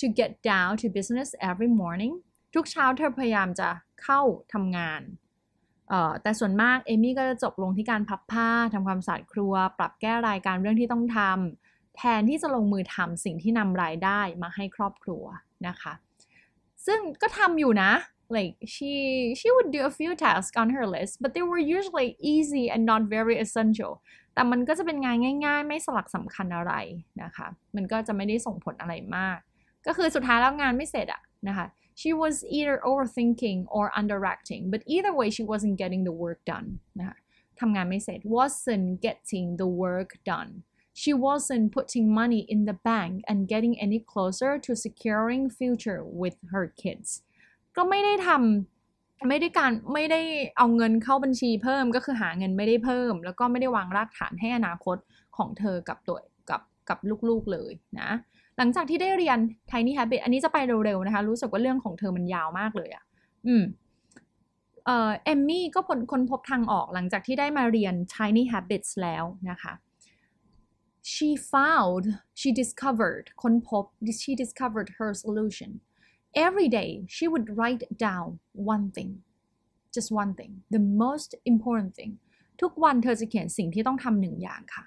A: to get down to business every morning ทุกเช้าเธอพยายามจะเข้าทำงานแต่ส่วนมาก เอมี่ก็จะจบลงที่การพับผ้าทำความสะอาดครัว ปรับแก้รายการเรื่องที่ต้องทำแทนที่จะลงมือทำสิ่งที่นำรายได้มาให้ครอบครัวนะคะ ซึ่งก็ทำอยู่นะ like she she would do a few tasks on her list but they were usually easy and not very essential แต่มันก็จะเป็นงานง่ายๆไม่สลักสำคัญอะไรนะคะ มันก็จะไม่ได้ส่งผลอะไรมาก ก็คือสุดท้ายแล้วงานไม่เสร็จอะนะคะ she was either overthinking or underacting but either way she wasn't getting the work done said, was wasn't getting the work done she wasn't putting money in the bank and getting any closer to securing future with her kids ก็ไม่ได้ทำไม่ได้การ ไม่ได้เอาเงินเข้าบัญชีเพิ่มก็คือหาเงินไม่ได้เพิ่ม แล้วก็ไม่ได้วางรากฐานให้อนาคตของเธอกับตัวกับกับลูกๆเลยนะหลังจากที่ได้เรียน Tiny Habit อันนี้จะไปเร็วๆนะคะ รู้สึกว่าเรื่องของเธอมันยาวมากเลยอะ่ะอืมเอ่อเอมมี่ก็คนพบทางออกหลังจากที่ได้มาเรียน Tiny Habits แล้วนะคะ she found she discovered ค้นพบ she discovered her solution every day she would write down one thing just one thing the most important thing ทุกวันเธอจะเขียนสิ่งที่ต้องทำหนึ่งอย่างค่ะ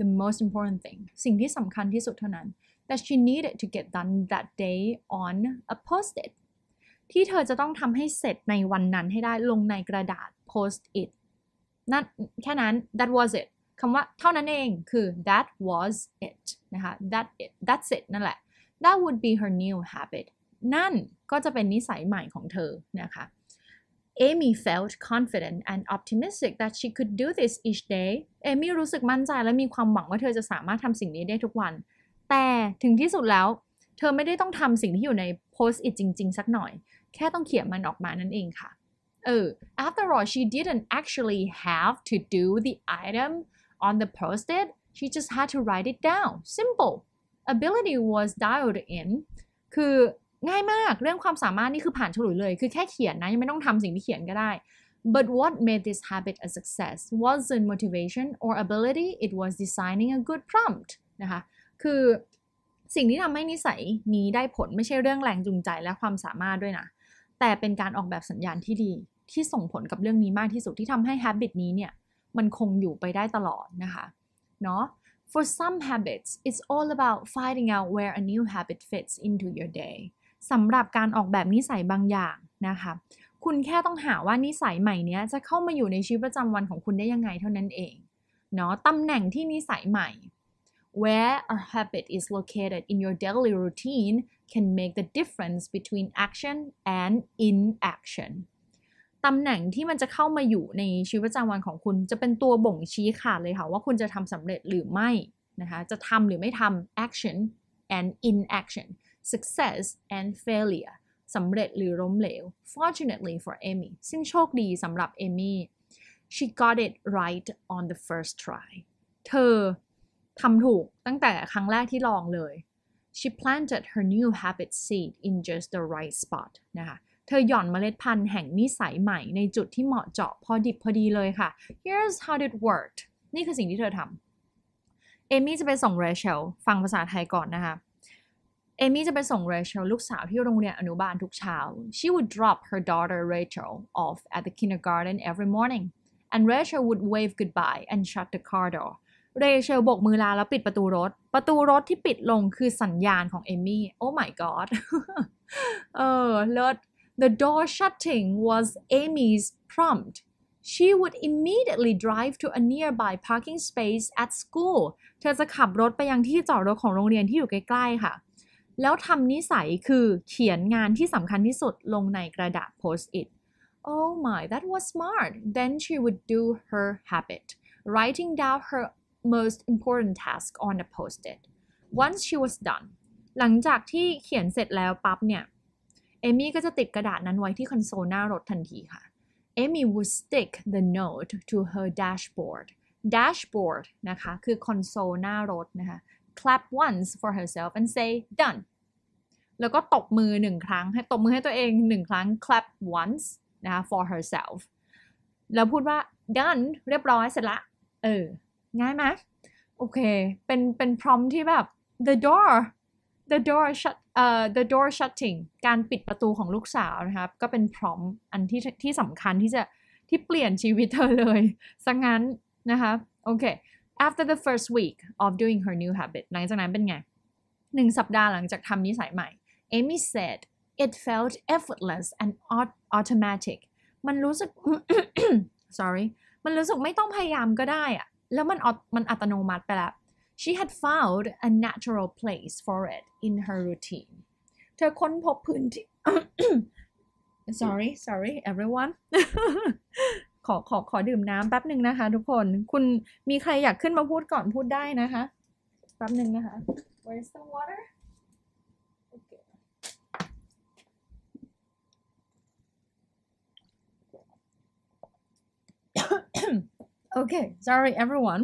A: the most important thing สิ่งที่สำคัญที่สุดเท่านั้น that she needed to get done that day on a post-it ที่เธอจะต้องทำให้เสร็จในวันนั้นให้ได้ลงในกระดาษ post-it นั่นแค่นั้น that was it คำว่าเท่านั้นเองคือ that was it นะคะ that it that's it นั่นแหละ that would be her new habit นั่นก็จะเป็นนิสัยใหม่ของเธอ นะคะ Amy felt confident and optimistic that she could do this each day Amy รู้สึกมั่นใจและมีความหวังว่าเธอจะสามารถทำสิ่งนี้ได้ทุกวันแต่ถึงที่สุดแล้ว เธอไม่ได้ต้องทำสิ่งที่อยู่ในโพสต์อิทจริงๆ สักหน่อย แค่ต้องเขียนมันออกมานั่นเองค่ะเออ after all she didn't actually have to do the item on the post-it she just had to write it down simple ability was dialed in คือง่ายมากเรื่องความสามารถนี่คือผ่านฉลุยเลย คือแค่เขียนนะ ยังไม่ต้องทำสิ่งที่เขียนก็ได้ but what made this habit a success wasn't motivation or ability it was designing a good prompt นะคะคือสิ่งที่ทำให้นิสัยนี้ได้ผลไม่ใช่เรื่องแรงจูงใจและความสามารถด้วยนะ แต่เป็นการออกแบบสัญญาณที่ดี ที่ส่งผลกับเรื่องนี้มากที่สุดที่ทำให้ฮ a บิตนี้เนี่ย มันคงอยู่ไปได้ตลอดนะคะ เนาะ for some habits it's all about finding out where a new habit fits into your day สำหรับการออกแบบนิสัยบางอย่าง นะคะคุณแค่ต้องหาว่านิสัยใหม่เนี้ยจะเข้ามาอยู่ในชีวิตประจำวันของคุณได้ยังไงเท่านั้นเองเนาะตำแหน่งที่นิสัยใหม่ where a habit is located in your daily routine can make the difference between action and inaction ตำแหน่งที่มันจะเข้ามาอยู่ในชีวิตประจำวันของคุณ จะเป็นตัวบ่งชี้ขาดเลยค่ะว่าคุณจะทำสำเร็จหรือไม่นะคะจะทำหรือไม่ทำ action and inaction success and failure สำเร็จหรือล้มเหลว fortunately for Amy ซึ่งโชคดีสำหรับ Amy she got it right on the first try เธอทำถูกตั้งแต่ครั้งแรกที่ลองเลย she planted her new habit seed in just the right spot นะคะ เธอหย่อนเมล็ดพันธุ์แห่งนิสัยใหม่ในจุดที่เหมาะเจาะพอดิบพอดีเลยค่ะ here's how it worked นี่คือสิ่งที่เธอทำเอมี่จะไปส่งเรเชลฟังภาษาไทยก่อนนะคะเอมี่จะไปส่งเรเชลลูกสาวที่โรงเรียนอนุบาลทุกเช้า she would drop her daughter Rachel off at the kindergarten every morning and Rachel would wave goodbye and shut the car door เรเชลโบก มือลา แล้ว ปิดประตูรถ ประตูรถที่ปิดลงคือสัญญาณของ เอมี่ โอ้ my god เออเลิศ the door shutting was Amy's prompt she would immediately drive to a nearby parking space at school เธอจะขับรถไปยังที่จอดรถของโรงเรียนที่อยู่ใกล้ๆค่ะ แล้วทำนิสัยคือเขียนงานที่สำคัญที่สุดลงในกระดาษ post-it Oh my that was smart then she would do her habit writing down her most important task on the post-it once she was done หลังจากที่เขียนเสร็จแล้วปั๊บเนี่ยเอมี่ก็จะติดกระดาษนั้นไว้ที่คอนโซลหน้ารถทันทีค่ะเอมี่ would stick the note to her dashboard dashboard นะคะคือคอนโซลหน้ารถนะคะ clap once for herself and say done แล้วก็ตบมือหนึ่งครั้งให้ตบมือให้ตัวเองหนึ่งครั้ง clap once นะคะ for herself แล้วพูดว่า done เรียบร้อยเสร็จละเออง่ายไหมโอเค เป็น เป็นพร้อมที่แบบ the door the door shut เอ่อ the door shutting การปิดประตูของลูกสาวนะครับ ก็เป็นพร้อมอันที่ที่สำคัญที่จะที่เปลี่ยนชีวิตเธอเลยสังงั้นนะคะโอเค after the first week of doing her new habit หลังจากนั้นเป็นไงหนึ่งสัปดาห์หลังจากทำนิสัยใหม่ Amy said it felt effortless and automatic มันรู้สึก sorry มันรู้สึกไม่ต้องพยายามก็ได้อะแล้วมันมันอัตโนมัติไปละ she had found a natural place for it in her routine เธอค้นพบพื้นที่ sorry sorry everyone ขอขอขอดื่มน้ำแป๊บหนึ่งนะคะทุกคน คุณมีใครอยากขึ้นมาพูดก่อนพูดได้นะคะ แป๊บหนึ่งนะคะ where's the water Okay, sorry everyone.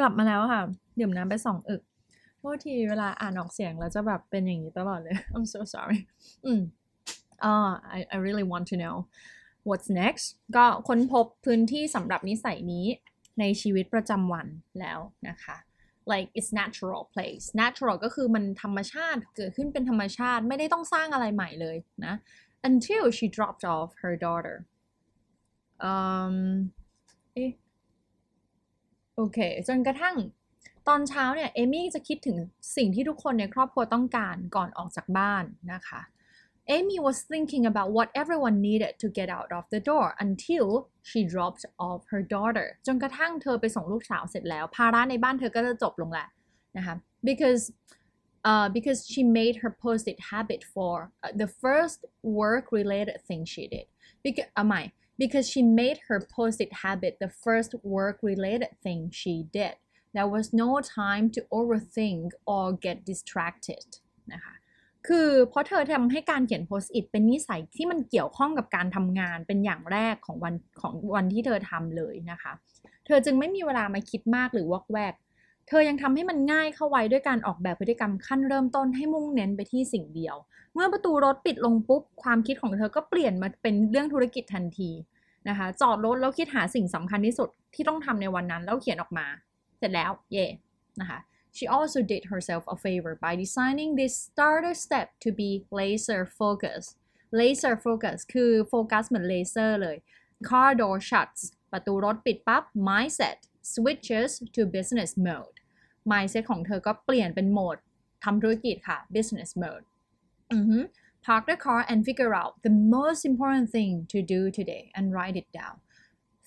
A: กลับมาแล้วค่ะดื่มน้ำไปสองอึกโาษทีเวลาอ่านออกเสียงเราจะแบบเป็นอย่างนี้ตลอดเลย I'm so sorry อืมอ่า I I really want to know what's next ก็ค้นพบพื้นที่สำหรับนิสัยนี้ ในชีวิตประจำวันแล้วนะคะ like it's natural place natural ก็คือมันธรรมชาติเกิดขึ้นเป็นธรรมชาติไม่ได้ต้องสร้างอะไรใหม่เลยนะ until she dropped off her daughter um เอ๊ะโอเคจนกระทั่งตอนเช้าเนี่ย เอมี่จะคิดถึงสิ่งที่ทุกคนในครอบครัวต้องการก่อนออกจากบ้านนะคะ Amy was thinking about what everyone needed to get out of the door until she dropped off her daughter จนกระทั่งเธอไปส่งลูกสาวเสร็จแล้ว because uh, because she made her post-it habit for uh, the first work-related thing she did. Because, uh, my, because she made her post-it habit the first work-related thing she did. There was no time to overthink or get distracted. คือเพราะเธอทำให้การเขียนโพสต์อิทเป็นนิสัยที่มันเกี่ยวข้องกับการทำงานเป็นอย่างแรกของวันของวันที่เธอทำเลยนะคะ เธอจึงไม่มีเวลามาคิดมากหรือวอกแวก เธอยังทำให้มันง่ายเข้าไว้ด้วยการออกแบบพฤติกรรมขั้นเริ่มต้นให้มุ่งเน้นไปที่สิ่งเดียว เมื่อประตูรถปิดลงปุ๊บความคิดของเธอก็เปลี่ยนมาเป็นเรื่องธุรกิจทันทีนะคะจอดรถแล้วคิดหาสิ่งสำคัญที่สุดที่ต้องทำในวันนั้นแล้วเขียนออกมา เสร็จแล้ว เย่นะคะ She also did herself a favor by designing this starter step to be laser focus laser focus คือโฟกัสเหมือนเลเซอร์เลย car door shuts ประตูรถปิดปั๊บ mindset switches to business mode mindset ของเธอก็เปลี่ยนเป็นโหมดทำธุรกิจค่ะ business mode mm -hmm. park the car and figure out the most important thing to do today and write it down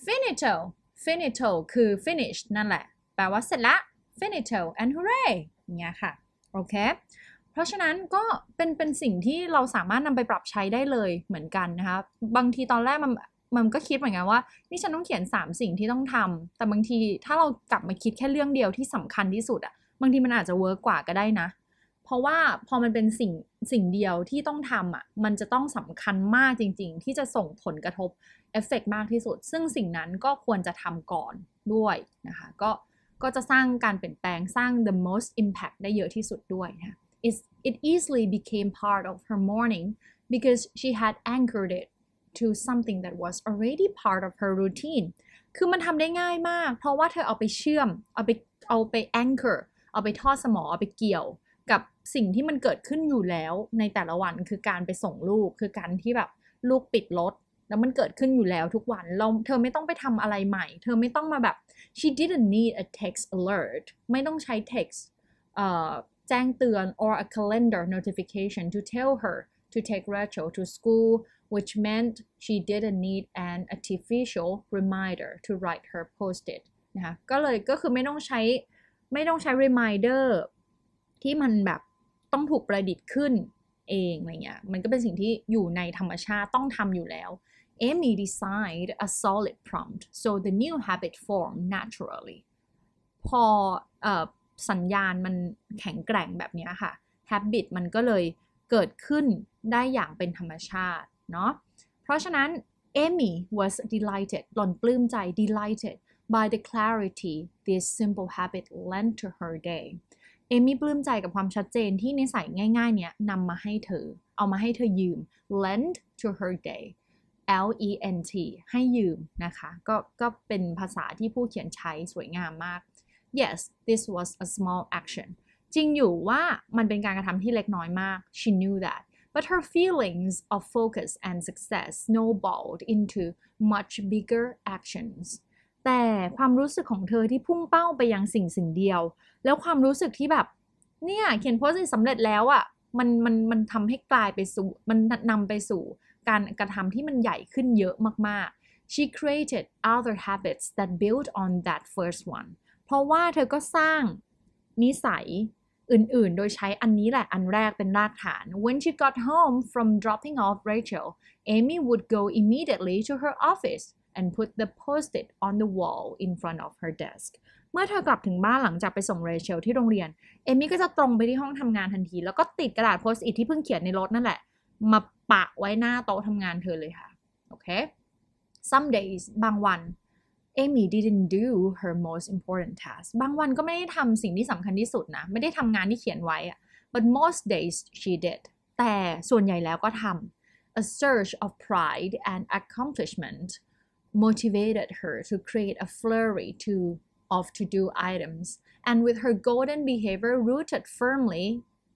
A: finito finito คือ finish นั่นแหละ finito and hooray ่เงี้ยค่ะโอเคเพราะฉะนั้นก็เป็นเป็นสิ่งที่เราสามารถนำไปปรับใช้ได้เลยเหมือนกันนะคะบางทีตอนแรก มันมันก็คิดเหมือนกันว่านี่ฉันต้องเขียน 3 สิ่งที่ต้องทำ แต่บางทีถ้าเรากลับมาคิดแค่เรื่องเดียวที่สำคัญที่สุดอะบางทีมันอาจจะเวิร์กกว่าก็ได้นะ เพราะว่าพอมันเป็นสิ่งสิ่งเดียวที่ต้องทำอะมันจะต้องสำคัญมากจริง ๆที่จะส่งผลกระทบเอฟเฟกมากที่สุด ซึ่งสิ่งนั้นก็ควรจะทำก่อนด้วยนะคะก็ก็จะสร้างการเปลี่ยนแปลงสร้าง the most impact ได้เยอะที่สุดด้วยนะ it it easily became part of her morning because she had anchored it to something that was already part of her routine คือมันทำได้ง่ายมาก เพราะว่าเธอเอาไปเชื่อมเอาไป เอาไป anchor เอาไปทอดสมอเอาไปเกี่ยว กับสิ่งที่มันเกิดขึ้นอยู่แล้วในแต่ละวันคือการไปส่งลูกคือการที่แบบลูกปิดรถแล้วมันเกิดขึ้นอยู่แล้วทุกวัน เราเธอไม่ต้องไปทำอะไรใหม่ เธอไม่ต้องมาแบบ she didn't need a text alert ไม่ต้องใช้ text แจ้งเตือน or a calendar notification to tell her to take Rachel to school which meant she didn't need an artificial reminder to write her post-it นะคะ ก็เลยก็คือไม่ต้องใช้ ไม่ต้องใช้ reminder ที่มันแบบ ต้องถูกประดิษฐ์ขึ้นเองอะไรเงี้ย มันก็เป็นสิ่งที่อยู่ในธรรมชาติต้องทำอยู่แล้ว Amy designed a solid prompt so the new habit formed naturally พออสัญญาณมันแข็งแกร่งแบบนี้ค่ะ habit มันก็เลยเกิดขึ้นได้อย่างเป็นธรรมชาติเนาะ เพราะฉะนั้น Amy was delighted หล่อนปลื้มใจ delighted by the clarity this simple habit lent to her day เอมี่ปลื้มใจกับความชัดเจนที่นิสัยง่ายๆเนี้ยนำมาให้เธอ เอามาให้เธอยืม lend to her day L E N T ให้ยืม นะคะก็ก็เป็นภาษาที่ผู้เขียนใช้สวยงามมาก Yes this was a small action จริงอยู่ว่ามันเป็นการกระทำที่เล็กน้อยมาก She knew that but her feelings of focus and success snowballed into much bigger actions แต่ความรู้สึกของเธอที่พุ่งเป้าไปยังสิ่งสิ่งเดียว แล้วความรู้สึกที่แบบเนี่ยเขียนโพสต์สำเร็จแล้วอะ่ะมันมันมันทำให้กลายไปสู่มันนำไปสู่การกระทำที่มันใหญ่ขึ้นเยอะมากๆ she created other habits that b u i l t on that first one เพราะว่าเธอก็สร้างนิสัยอื่นๆ โดยใช้อันนี้แหละอันแรกเป็นรากฐาน when she got home from dropping off Rachel Amy would go immediately to her office and put the post-it on the wall in front of her desk เมื่อเธอกลับถึงบ้านหลังจากไปส่งเรเชลที่โรงเรียน เอมี่ก็จะตรงไปที่ห้องทำงานทันที แล้วก็ติดกระดาษโพสต์อิทที่เพิ่งเขียนในรถนั่นแหละมาปะไว้หน้าโต๊ะทำงานเธอเลยค่ะโอเค some days บางวัน Amy didn't do her most important task บางวันก็ไม่ได้ทำสิ่งที่สำคัญที่สุดนะ ไม่ได้ทำงานที่เขียนไว้ but most days she did แต่ส่วนใหญ่แล้วก็ทำ a surge of pride and accomplishment motivated her to create a flurry to of to-do items and with her golden behavior rooted firmly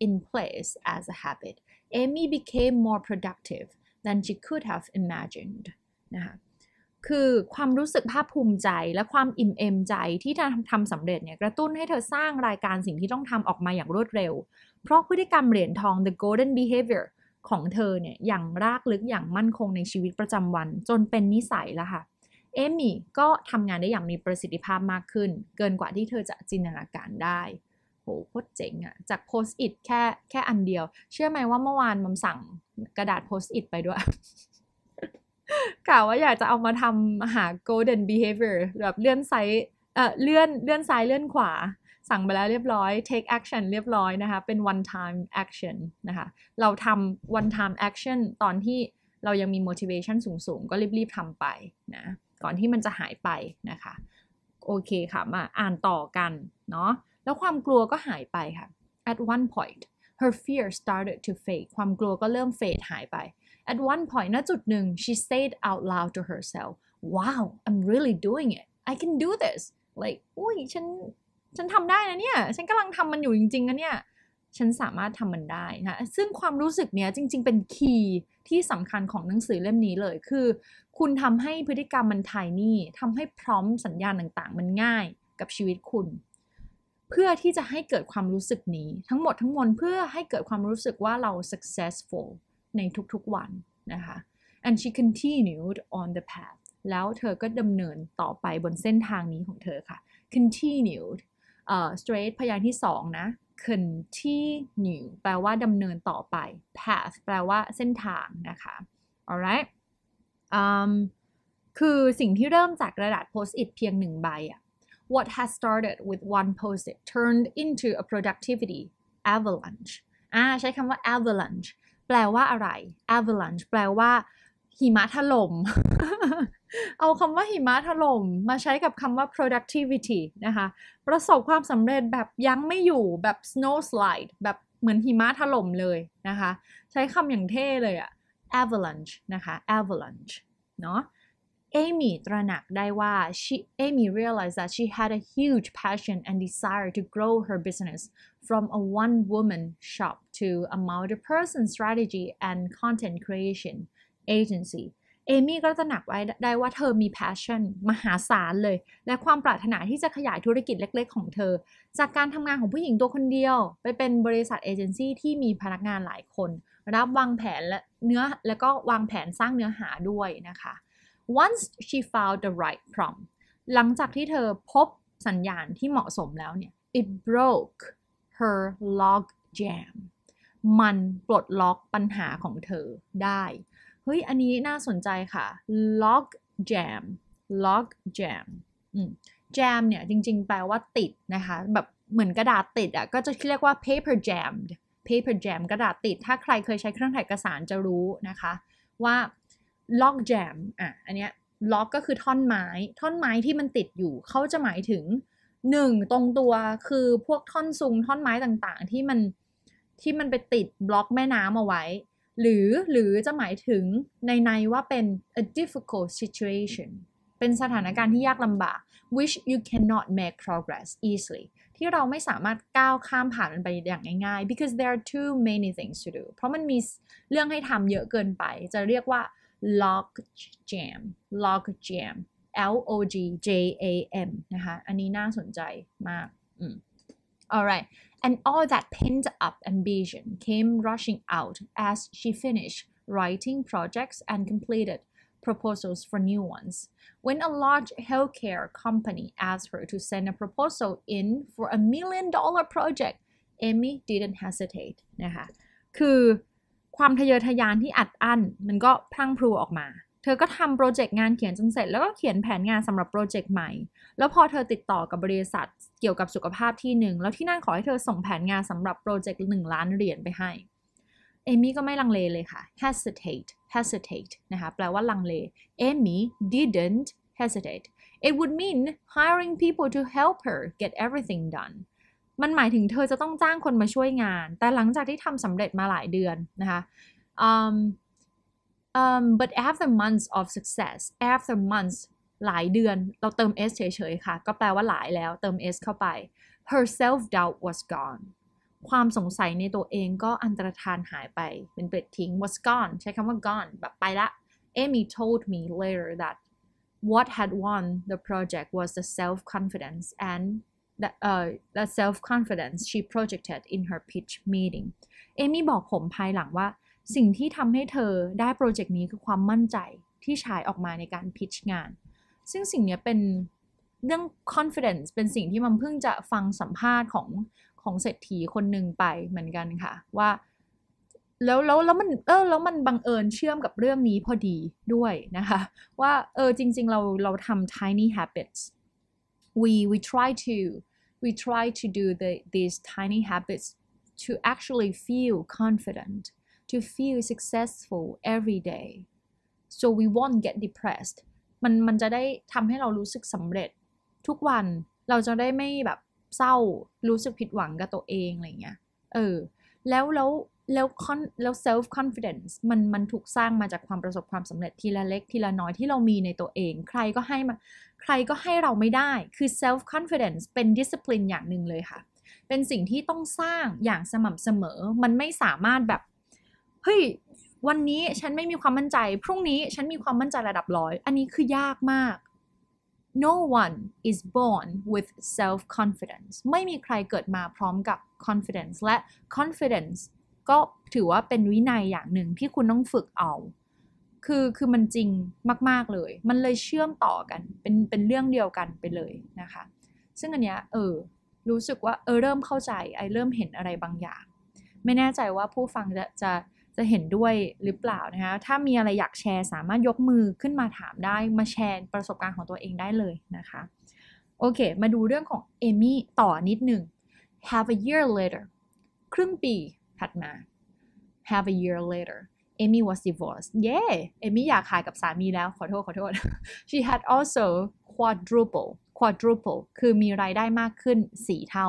A: in place as a habit Amy became more productive than she could have imagined นะคะคือความรู้สึกภาคภูมิใจ และความอิ่มเอมใจที่ทำทำสำเร็จเนี่ยกระตุ้นให้เธอสร้างรายการสิ่งที่ต้องทำออกมาอย่างรวดเร็ว เพราะพฤติกรรมเหรียญทอง the golden behavior ของเธอเนี่ยอย่างรากลึกอย่างมั่นคงในชีวิตประจำวันจนเป็นนิสัยแล้วค่ะเอมี่ก็ทำงานได้อย่างมีประสิทธิภาพมากขึ้น เกินกว่าที่เธอจะจินตนาการได้โหโคตรเจ๋งอะจากโพสต์อิทแค่แค่อันเดียว เชื่อไหมว่าเมื่อวานมัมสั่งกระดาษโพสต์อิทไปด้วยกะว่าอยากจะเอามาทำหา golden behavior แบบเลื่อนไซเอ่อเลื่อนเลื่อนซ้ายเลื่อนขวา สั่งไปแล้วเรียบร้อย take action เรียบร้อยนะคะ เป็น one time action นะคะ เราทำ one time action ตอนที่เรายังมี motivation สูงๆ ก็รีบๆทำไปนะก่อนที่มันจะหายไปนะคะ โอเคค่ะ มาอ่านต่อกัน เนาะแล้วความกลัวก็หายไป ค่ะ at one point her fear started to fade ความกลัวก็เริ่มเฟดหายไป at one point ณ จุดหนึ่ง she said out loud to herself wow I'm really doing it I can do this like อุ้ยฉัน ฉันทำได้นะเนี่ย ฉันกำลังทำมันอยู่จริงๆนะเนี่ย ฉันสามารถทำมันได้นะซึ่งความรู้สึกเนี้ยจริงๆ เป็นคีย์ที่สำคัญของหนังสือเล่มนี้เลยคือ คุณทำให้พฤติกรรมมันไทนี่ทำให้พร้อมสัญญาณต่างๆ มันง่ายกับชีวิตคุณเพื่อที่จะให้เกิดความรู้สึกนี้ทั้งหมดทั้งมวลเพื่อให้เกิดความรู้สึกว่าเรา successful ในทุกๆ วัน นะคะ and she continued on the path แล้วเธอก็ดำเนินต่อไปบนเส้นทางนี้ของเธอค่ะ continued uh, straight พยางค์ที่สองนะ continue แปลว่าดำเนินต่อไป path แปลว่าเส้นทางนะคะ alright um, คือสิ่งที่เริ่มจากกระดาษโพสต์อิทเพียงหนึ่งใบอะ what has started with one post-it turned into a productivity avalanche อ่าใช้คำว่า avalanche แปลว่าอะไร avalanche แปลว่าหิมะถลม่ม เอาคำว่าหิมะถล่มมาใช้กับคำว่า productivity นะคะ ประสบความสำเร็จแบบยังไม่อยู่แบบ snow slide แบบเหมือนหิมะถล่มเลยนะคะ ใช้คำอย่างเท่เลยอะ avalanche นะคะ avalanche เนาะเอมี่ตระหนักได้ว่า she Amy realized that she had a huge passion and desire to grow her business from a one-woman shop to a multi-person strategy and content creation agency เอมี่ก็ตระหนักไว้ได้ว่าเธอมี passion มหาศาลเลย และความปรารถนาที่จะขยายธุรกิจเล็กๆของเธอ จากการทำงานของผู้หญิงตัวคนเดียวไปเป็นบริษัทเอเจนซี่ที่มีพนักงานหลายคน รับวางแผนและเนื้อแล้วก็วางแผนสร้างเนื้อหาด้วยนะคะ once she found the right prompt หลังจากที่เธอพบสัญญาณที่เหมาะสมแล้วเนี่ย it broke her log jam มันปลดล็อกปัญหาของเธอได้ เฮ้ย อันนี้น่าสนใจค่ะ log jam log jam jam เนี่ยจริงๆ แปลว่าติดนะคะ แบบเหมือนกระดาษติดอะ่ะก็จะเรียกว่า paper jammed paper jam กระดาษติด ถ้าใครเคยใช้เครื่องถ่ายเอกสารจะรู้นะคะ ว่าล็อกแจมอ่ะ อันเนี้ยล็อกก็คือท่อนไม้ ท่อนไม้ที่มันติดอยู่เขาจะหมายถึงหนึ่งตรงตัวคือพวกท่อนซุงท่อนไม้ต่างๆ ที่มัน ที่มันไปติดบล็อกแม่น้ำเอาไว้ หรือหรือจะหมายถึง ในในว่าเป็น a difficult situation เป็นสถานการณ์ที่ยากลำบาก which you cannot make progress easily ที่เราไม่สามารถก้าวข้ามผ่านมันไปอย่างง่าย ๆ because there are too many things to do เพราะมันมีเรื่องให้ทำเยอะเกินไปจะเรียกว่า logjam logjam L O G J A M นะคะอันนี้น่าสนใจมากอืม alright and all that pent up ambition came rushing out as she finished writing projects and completed proposals for new ones. When a large healthcare company asked her to send a proposal in for a million dollar project, Amy didn't hesitate นะคะคือความทะเยอทะยานที่อัดอั้นมันก็พลั่งพลูออกมา เธอก็ทำโปรเจกต์งานเขียนจนเสร็จ แล้วก็เขียนแผนงานสำหรับโปรเจกต์ใหม่ แล้วพอเธอติดต่อกับบริษัทเกี่ยวกับสุขภาพที่หนึ่ง แล้วที่นั่นขอให้เธอส่งแผนงานสำหรับโปรเจกต์หนึ่งล้านเหรียญไปให้เอมี่ก็ไม่ลังเลเลยค่ะ hesitate hesitate นะคะแปลว่าลังเลเอมี่ didn't hesitate it would mean hiring people to help her get everything done มันหมายถึงเธอจะต้องจ้างคนมาช่วยงาน แต่หลังจากที่ทำสำเร็จมาหลายเดือนนะคะ um, um, but after months of success after months หลายเดือน เราเติม s เฉยๆ ค่ะ ก็แปลว่าหลายแล้วเติม s เข้าไป her self doubt was gone ความสงสัยในตัวเองก็อันตรธานหายไปเป็นเปิดทิ้ง was gone ใช้คำว่า gone แบบไปละ Amy told me later that what had won the project was the self confidence and that, uh, that self confidence she projected in her pitch meeting เอมี่บอกผมภายหลังว่าสิ่งที่ทำให้เธอได้โปรเจกต์นี้คือความมั่นใจที่ฉายออกมาในการพิชงาน ซึ่งสิ่งนี้เป็น เรื่อง confidence เป็นสิ่งที่มันเพิ่งจะฟังสัมภาษณ์ของ ของเศรษฐีคนหนึ่งไปเหมือนกันค่ะ ว่าแล้วแล้วแล้วมันเออแล้วมันบังเอิญเชื่อมกับเรื่องนี้พอดีด้วยนะคะ ว่าเออจริง ๆ เราเราทำ tiny habits we we try to we try to do the, these tiny habits to actually feel confident, to feel successful every day. So we won't get depressed. มันมันจะได้ทำให้เรารู้สึกสำเร็จ ทุกวันเราจะได้ไม่แบบเศร้า รู้สึกผิดหวังกับตัวเองอะไรเงี้ยเออแล้วแล้วแล้วคอนแล้ว self confidence มันมันถูกสร้างมาจากความประสบความสำเร็จทีละเล็กทีละน้อยที่เรามีในตัวเอง ใครก็ให้มาใครก็ให้เราไม่ได้ คือ self confidence เป็น discipline อย่างหนึ่งเลยค่ะ เป็นสิ่งที่ต้องสร้างอย่างสม่ำเสมอ มันไม่สามารถแบบ เฮ้ย วันนี้ฉันไม่มีความมั่นใจ พรุ่งนี้ฉันมีความมั่นใจระดับร้อย อันนี้คือยากมาก no one is born with self confidence ไม่มีใครเกิดมาพร้อมกับ confidence และ confidence ก็ถือว่าเป็นวินัยอย่างหนึ่งที่คุณต้องฝึกเอาคือ คือมันจริงมากๆเลย มันเลยเชื่อมต่อกัน เป็น เป็นเรื่องเดียวกันไปเลยนะคะ ซึ่งอันเนี้ย เออ รู้สึกว่า เออ เริ่มเข้าใจ ไอเริ่มเห็นอะไรบางอย่าง ไม่แน่ใจว่าผู้ฟังจะจะ จะเห็นด้วยหรือเปล่านะคะ ถ้ามีอะไรอยากแชร์สามารถยกมือขึ้นมาถามได้ มาแชร์ประสบการณ์ของตัวเองได้เลยนะคะ โอเค มาดูเรื่องของเอมี่ต่อนิดหนึ่ง have a year later ครึ่งปีถัดมา have a year later เอมี่ was divorced เย่เอมี่อยากขายกับสามีแล้ว ขอโทษ ขอโทษ she had also quadruple quadruple คือมีรายได้มากขึ้น 4 เท่า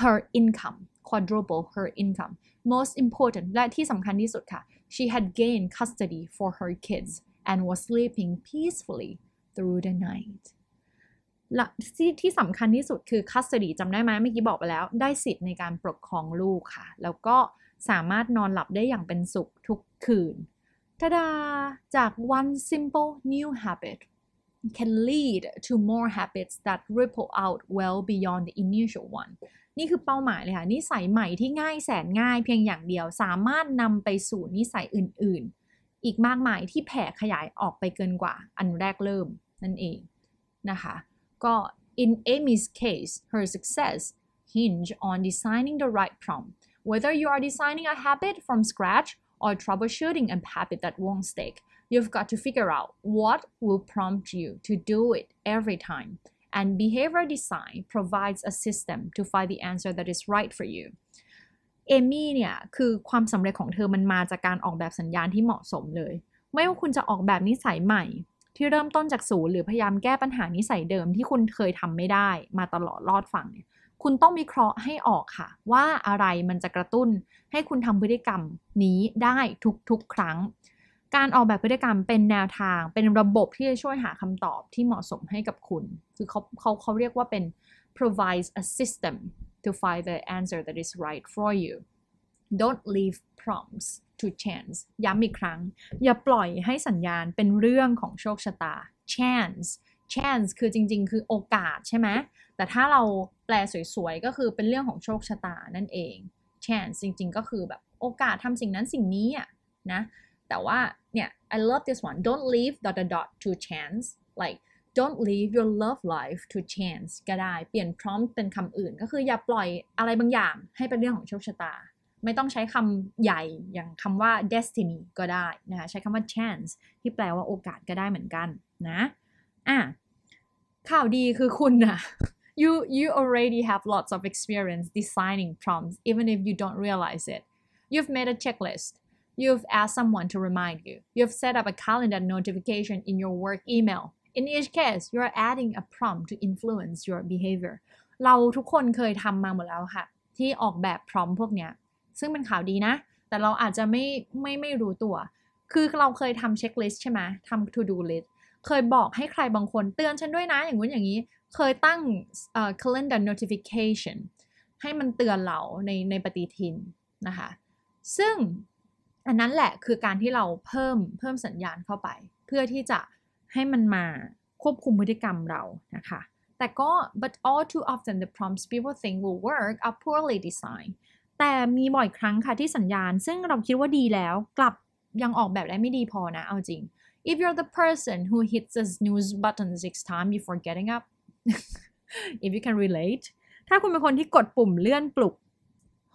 A: her income quadruple her income most important และที่สำคัญที่สุดค่ะ she had gained custody for her kids and was sleeping peacefully through the night และที่ที่สำคัญที่สุดคือ custody จำได้ไหมเมื่อกี้บอกไปแล้ว ได้สิทธิ์ในการปกครองลูกค่ะ แล้วก็สามารถนอนหลับได้อย่างเป็นสุขทุกคืนทดา จาก one simple new habit can lead to more habits that ripple out well beyond the initial one นี่คือเป้าหมายเลยค่ะ นิสัยใหม่ที่ง่ายแสนง่ายเพียงอย่างเดียว สามารถนำไปสู่นิสัยอื่นๆ อีกมากมายที่แผ่ขยายออกไปเกินกว่าอันแรกเริ่ม นั่นเองนะคะ ก็ in Amy's case her success hinge on designing the right prompt Whether you are designing a habit from scratch or troubleshooting a habit that won't stick, you've got to figure out what will prompt you to do it every time. And behavior design provides a system to find the answer that is right for you. เอมี่เนี่ยคือความสำเร็จของเธอมันมาจากการออกแบบสัญญาณที่เหมาะสมเลย ไม่ว่าคุณจะออกแบบนิสัยใหม่ที่เริ่มต้นจากศูนย์หรือพยายามแก้ปัญหานิสัยเดิมที่คุณเคยทำไม่ได้มาตลอดรอดฝังเนี่ยคุณต้องวิเคราะห์ให้ออกค่ะ ว่าอะไรมันจะกระตุ้นให้คุณทำพฤติกรรมนี้ได้ทุก ๆ ครั้ง การออกแบบพฤติกรรมเป็นแนวทางเป็นระบบที่จะช่วยหาคำตอบที่เหมาะสมให้กับคุณ คือเขาเขาเขาเรียกว่าเป็น provides a system to find the answer that is right for you don't leave prompts to chance ย้ำอีกครั้ง อย่าปล่อยให้สัญญาณเป็นเรื่องของโชคชะตา chance chance คือจริง ๆ คือโอกาสใช่ไหมแต่ถ้าเราแปลสวย ๆ ก็คือเป็นเรื่องของโชคชะตานั่นเอง chance จริงๆ ก็คือแบบโอกาสทำสิ่งนั้นสิ่งนี้อะนะ แต่ว่า เนี่ย I love this one don't leave dot dot dot to chance like don't leave your love life to chance ก็ได้เปลี่ยนพร้อมเป็นคำอื่น ก็คืออย่าปล่อยอะไรบางอย่างให้เป็นเรื่องของโชคชะตา ไม่ต้องใช้คำใหญ่อย่างคำว่า destiny ก็ได้นะคะใช้คำว่า chance ที่แปลว่าโอกาสก็ได้เหมือนกันนะ อ่ะข่าวดีคือคุณนะ you you already have lots of experience designing prompts even if you don't realize it you've made a checklist you've asked someone to remind you you've set up a calendar notification in your work email in each case you're adding a prompt to influence your behavior เราทุกคนเคยทำมาหมดแล้วค่ะ ที่ออกแบบพร้อมพวกเนี้ย ซึ่งเป็นข่าวดีนะ แต่เราอาจจะไม่ไม่ไม่รู้ตัว to do list เคยบอกให้ใครบางคนเตือนฉันด้วยนะ อย่างนู้นอย่างนี้ เคยตั้งเ h calendar notification ให้มันเตือนเราในในปฏิทินนะคะ ซึ่งอันนั้นแหละคือการที่เราเพิ่มเพิ่มสัญญาณเข้าไป เพื่อที่จะให้มันมาควบคุมพฤติกรรมเรานะคะ แต่ก็ but all too often the prompts people think will work are poorly designed แต่มีบ่อยครั้งค่ะที่สัญญาณ ซึ่งเราคิดว่าดีแล้วกลับยังออกแบบได้ไม่ดีพอนะเอาจริง If you're the person who hits the snooze button six times before getting up if you can relate ถ้าคุณเป็นคนที่กดปุ่มเลื่อนปลุก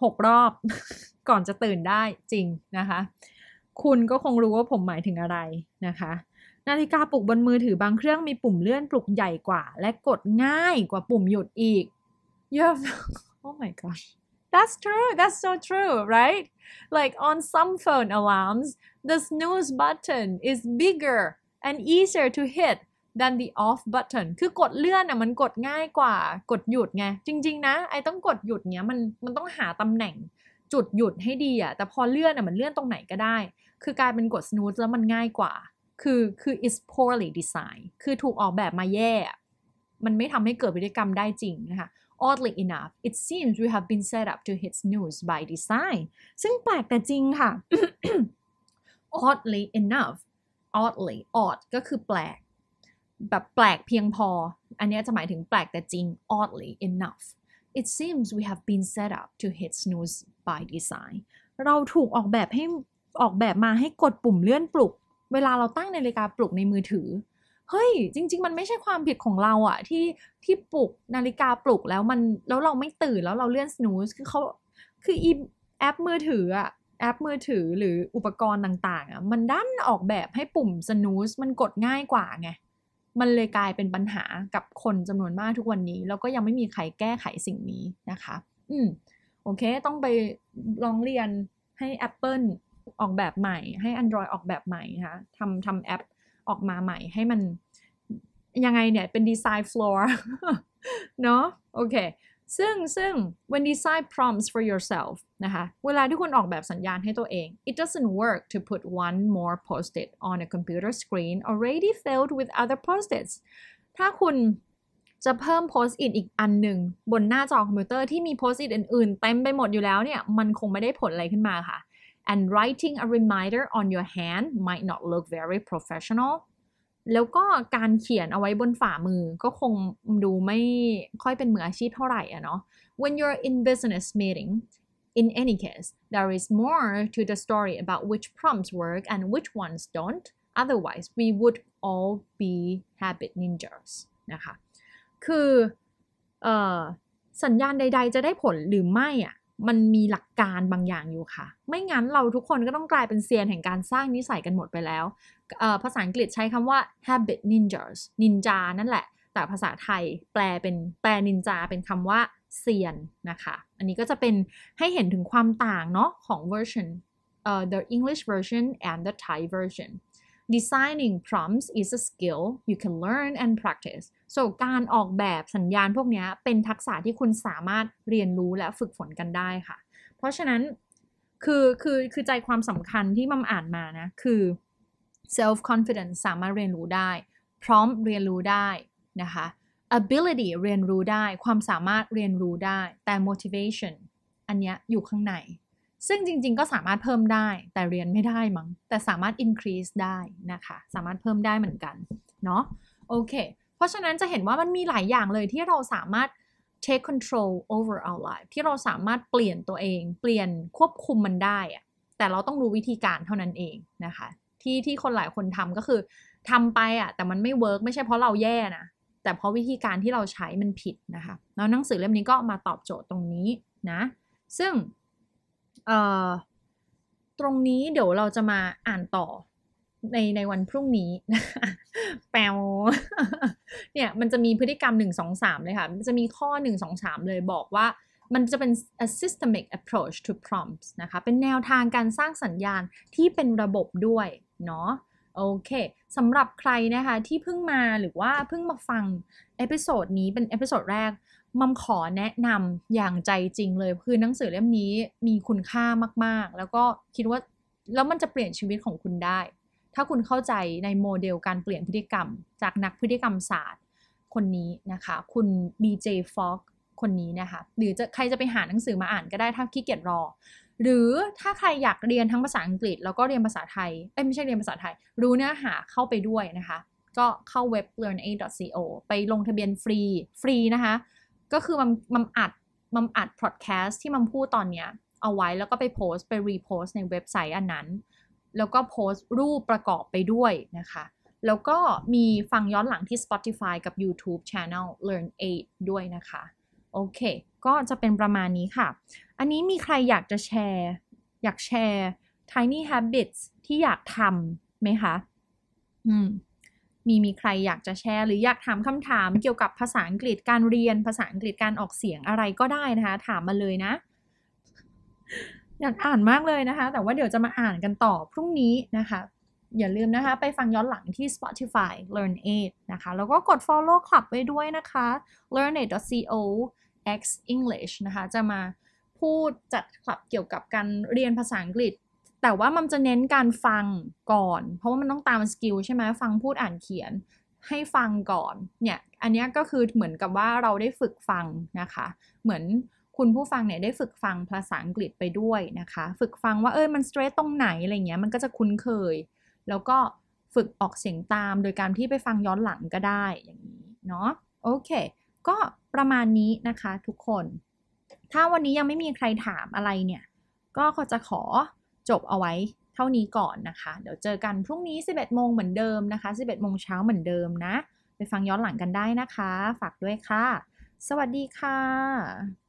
A: หกรอบก่อนจะตื่นได้จริงนะคะ คุณก็คงรู้ว่าผมหมายถึงอะไรนะคะ นาฬิกาปลุกบนมือถือบางเครื่องมีปุ่มเลื่อนปลุกใหญ่กว่าและกดง่ายกว่าปุ่มหยุดอีกเยอะโอ้ my g o d That's true. That's so true, right? Like on some phone alarms, the snooze button is bigger and easier to hit than the off button คือกดเลื่อนอ่ะมันกดง่ายกว่ากดหยุดไง จริงๆ นะ ไอ้ต้องกดหยุดเนี้ยมันมันต้องหาตำแหน่งจุดหยุดให้ดีอ่ะแต่พอเลื่อนอ่ะมันเลื่อนตรงไหนก็ได้ คือกลายเป็นกด snooze แล้วมันง่ายกว่า คือคือ is poorly designed คือถูกออกแบบมาแย่ มันไม่ทำให้เกิดพฤติกรรมได้จริงนะคะ Oddly enough, it seems we have been set up to hit snooze by design. ซึ่งแปลกแต่จริงค่ะ Oddly enough, oddly, odd ก็คือแปลก แบบแปลกเพียงพอ อันนี้จะหมายถึงแปลกแต่จริง oddly enough. It seems we have been set up to hit snooze by design. เราถูกออกแบบให้ออกแบบมาให้กดปุ่มเลื่อนปลุก เวลาเราตั้งนาฬิกาปลุกในมือถือเฮ้ยจริง ๆ มันไม่ใช่ความผิดของเราอะที่ที่ปลุกนาฬิกาปลุกแล้วมันแล้วเราไม่ตื่นแล้วเราเลื่อนสนูสคือเขาคืออีแอปมือถืออะแอปมือถือหรืออุปกรณ์ต่างๆอะมันดันออกแบบให้ปุ่มสนูสมันกดง่ายกว่าไง มันเลยกลายเป็นปัญหากับคนจำนวนมากทุกวันนี้ แล้วก็ยังไม่มีใครแก้ไขสิ่งนี้นะคะอืมโอเคต้องไปลองเรียนให้ Apple ออกแบบใหม่ ให้ Android ออกแบบใหม่นะคะทำทำแอปออกมาใหม่ให้มันยังไงเนี่ย เป็นดีไซน์ฟลอร์เนาะโอเค ซึ่งซึ่ง when design prompts for yourself นะคะ เวลาที่คุณออกแบบสัญญาณให้ตัวเอง it doesn't work to put one more post-it on a computer screen already filled with other post-its ถ้าคุณจะเพิ่มโพสต์อิทอีกอันหนึ่งบนหน้าจอคอมพิวเตอร์ที่มีโพสต์อิทอื่นๆเต็มไปหมดอยู่แล้วเนี่ย มันคงไม่ได้ผลอะไรขึ้นมาค่ะ and writing a reminder on your hand might not look very professional แล้วก็การเขียนเอาไว้บนฝ่ามือก็คงดูไม่ค่อยเป็นมืออาชีพเท่าไหร่อะเนาะ when you're in business meeting in any case there is more to the story about which prompts work and which ones don't otherwise we would all be habit ninjas นะคะมันมีหลักการบางอย่างอยู่ค่ะ ไม่งั้นเราทุกคนก็ต้องกลายเป็นเซียนแห่งการสร้างนิสัยกันหมดไปแล้ว ภาษาอังกฤษใช้คำว่า habit ninjas นินจานั่นแหละ แต่ภาษาไทยแปลเป็นแปลนินจาเป็นคำว่าเซียนนะคะ อันนี้ก็จะเป็นให้เห็นถึงความต่างเนาะของ version uh, the English version and the Thai version Designing prompts is a skill you can learn and practice โ่วนการออกแบบสัญญาณพวกนี้เป็นทักษะที่คุณสามารถเรียนรู้และฝึกฝนกันได้ค่ะ เพราะฉะนั้นคือคือคือใจความสำคัญที่มัมอ่านมานะ คือ self confidence สามารถเรียนรู้ได้พร้อมเรียนรู้ได้นะคะ ability เรียนรู้ได้ความสามารถเรียนรู้ได้ แต่ motivation อันนี้อยู่ข้างใน ซึ่งจริง ๆ ก็สามารถเพิ่มได้แต่เรียนไม่ได้มั้งแต่สามารถ increase ได้นะคะสามารถเพิ่มได้เหมือนกันเนาะโอเคเพราะฉะนั้นจะเห็นว่ามันมีหลายอย่างเลยที่เราสามารถ take control over our life ที่เราสามารถเปลี่ยนตัวเอง เปลี่ยนควบคุมมันได้อะแต่เราต้องรู้วิธีการเท่านั้นเองนะคะที่ที่คนหลายคนทำก็คือทำไปอะแต่มันไม่เวิร์กไม่ใช่เพราะเราแย่นะแต่เพราะวิธีการที่เราใช้มันผิดนะคะแล้วหนังสือเล่มนี้ก็มาตอบโจทย์ตรงนี้นะซึ่งตรงนี้เดี๋ยวเราจะมาอ่านต่อในในวันพรุ่งนี้ แปลเนี่ย มันจะมีพฤติกรรมหนึ่งงสอสามเลยค่ะมันจะมีข้อหนึ่งงสอสามเลยบอกว่า มันจะเป็น a systemic approach to prompts นะคะ เป็นแนวทางการสร้างสัญญาณที่เป็นระบบด้วยเนาะ โอเค สำหรับใครนะคะที่เพิ่งมาหรือว่าเพิ่งมาฟังเอพิโซดนี้เป็นเอพิโซดแรก มัมขอแนะนำอย่างใจจริงเลยคือหนังสือเล่มนี้มีคุณค่ามากๆ แล้วก็คิดว่าแล้วมันจะเปลี่ยนชีวิตของคุณได้ถ้าคุณเข้าใจในโมเดลการเปลี่ยนพฤติกรรมจากนักพฤติกรรมศาสตร์คนนี้นะคะ คุณ BJ Fogg คนนี้นะคะ หรือจะใครจะไปหาหนังสือมาอ่านก็ได้ถ้าขี้เกียจรอ หรือถ้าใครอยากเรียนทั้งภาษาอังกฤษแล้วก็เรียนภาษาไทยเอ้ยไม่ใช่เรียนภาษาไทย รู้เนื้อหาเข้าไปด้วยนะคะ ก็เข้าเว็บ learna.co ไปลงทะเบียนฟรี ฟรีนะคะ ก็คือมันมันอัดมันอัดพอดแคสต์ที่มันพูดตอนเนี้ย เอาไว้แล้วก็ไปโพสต์ไปรีโพสต์ในเว็บไซต์อันนั้นแล้วก็โพสต์รูปประกอบไปด้วยนะคะ แล้วก็มีฟังย้อนหลังที่ Spotify กับ YouTube Channel Learn 8ด้วยนะคะ โอเค ก็จะเป็นประมาณนี้ค่ะ อันนี้มีใครอยากจะแชร์ อยากแชร์ Tiny Habits ที่อยากทำไหมคะอืมมีมีใครอยากจะแชร์ หรืออยากถามคำถามเกี่ยวกับภาษาอังกฤษการเรียน ภาษาอังกฤษการออกเสียงอะไรก็ได้นะคะ ถามมาเลยนะอยากอ่านมากเลยนะคะ แต่ว่าเดี๋ยวจะมาอ่านกันต่อพรุ่งนี้นะคะ อย่าลืมนะคะ ไปฟังย้อนหลังที่ Spotify Learn a i d นะคะแล้วก็กด Follow Club ไปด้วยนะคะ learn a i d co x English นะคะ จะมาพูดจัดคลับเกี่ยวกับการเรียนภาษาอังกฤษ แต่ว่ามันจะเน้นการฟังก่อน เพราะว่ามันต้องตามสกิลใช่ไหมฟังพูดอ่านเขียนให้ฟังก่อนเนี่ย อันนี้ก็คือเหมือนกับว่าเราได้ฝึกฟังนะคะเหมือนคุณผู้ฟังเนี่ยได้ฝึกฟังภาษาอังกฤษไปด้วยนะคะ ฝึกฟังว่าเอ้ยมันสเตรทตรงไหนอะไรเงี้ย มันก็จะคุ้นเคย แล้วก็ฝึกออกเสียงตามโดยการที่ไปฟังย้อนหลังก็ได้ อย่างนี้เนาะ โอเค ก็ประมาณนี้นะคะทุกคน ถ้าวันนี้ยังไม่มีใครถามอะไรเนี่ย ก็จะขอจบเอาไว้เท่านี้ก่อนนะคะ เดี๋ยวเจอกันพรุ่งนี้11โมงเหมือนเดิมนะคะ11โมงเช้าเหมือนเดิมนะ ไปฟังย้อนหลังกันได้นะคะ ฝากด้วยค่ะ สวัสดีค่ะ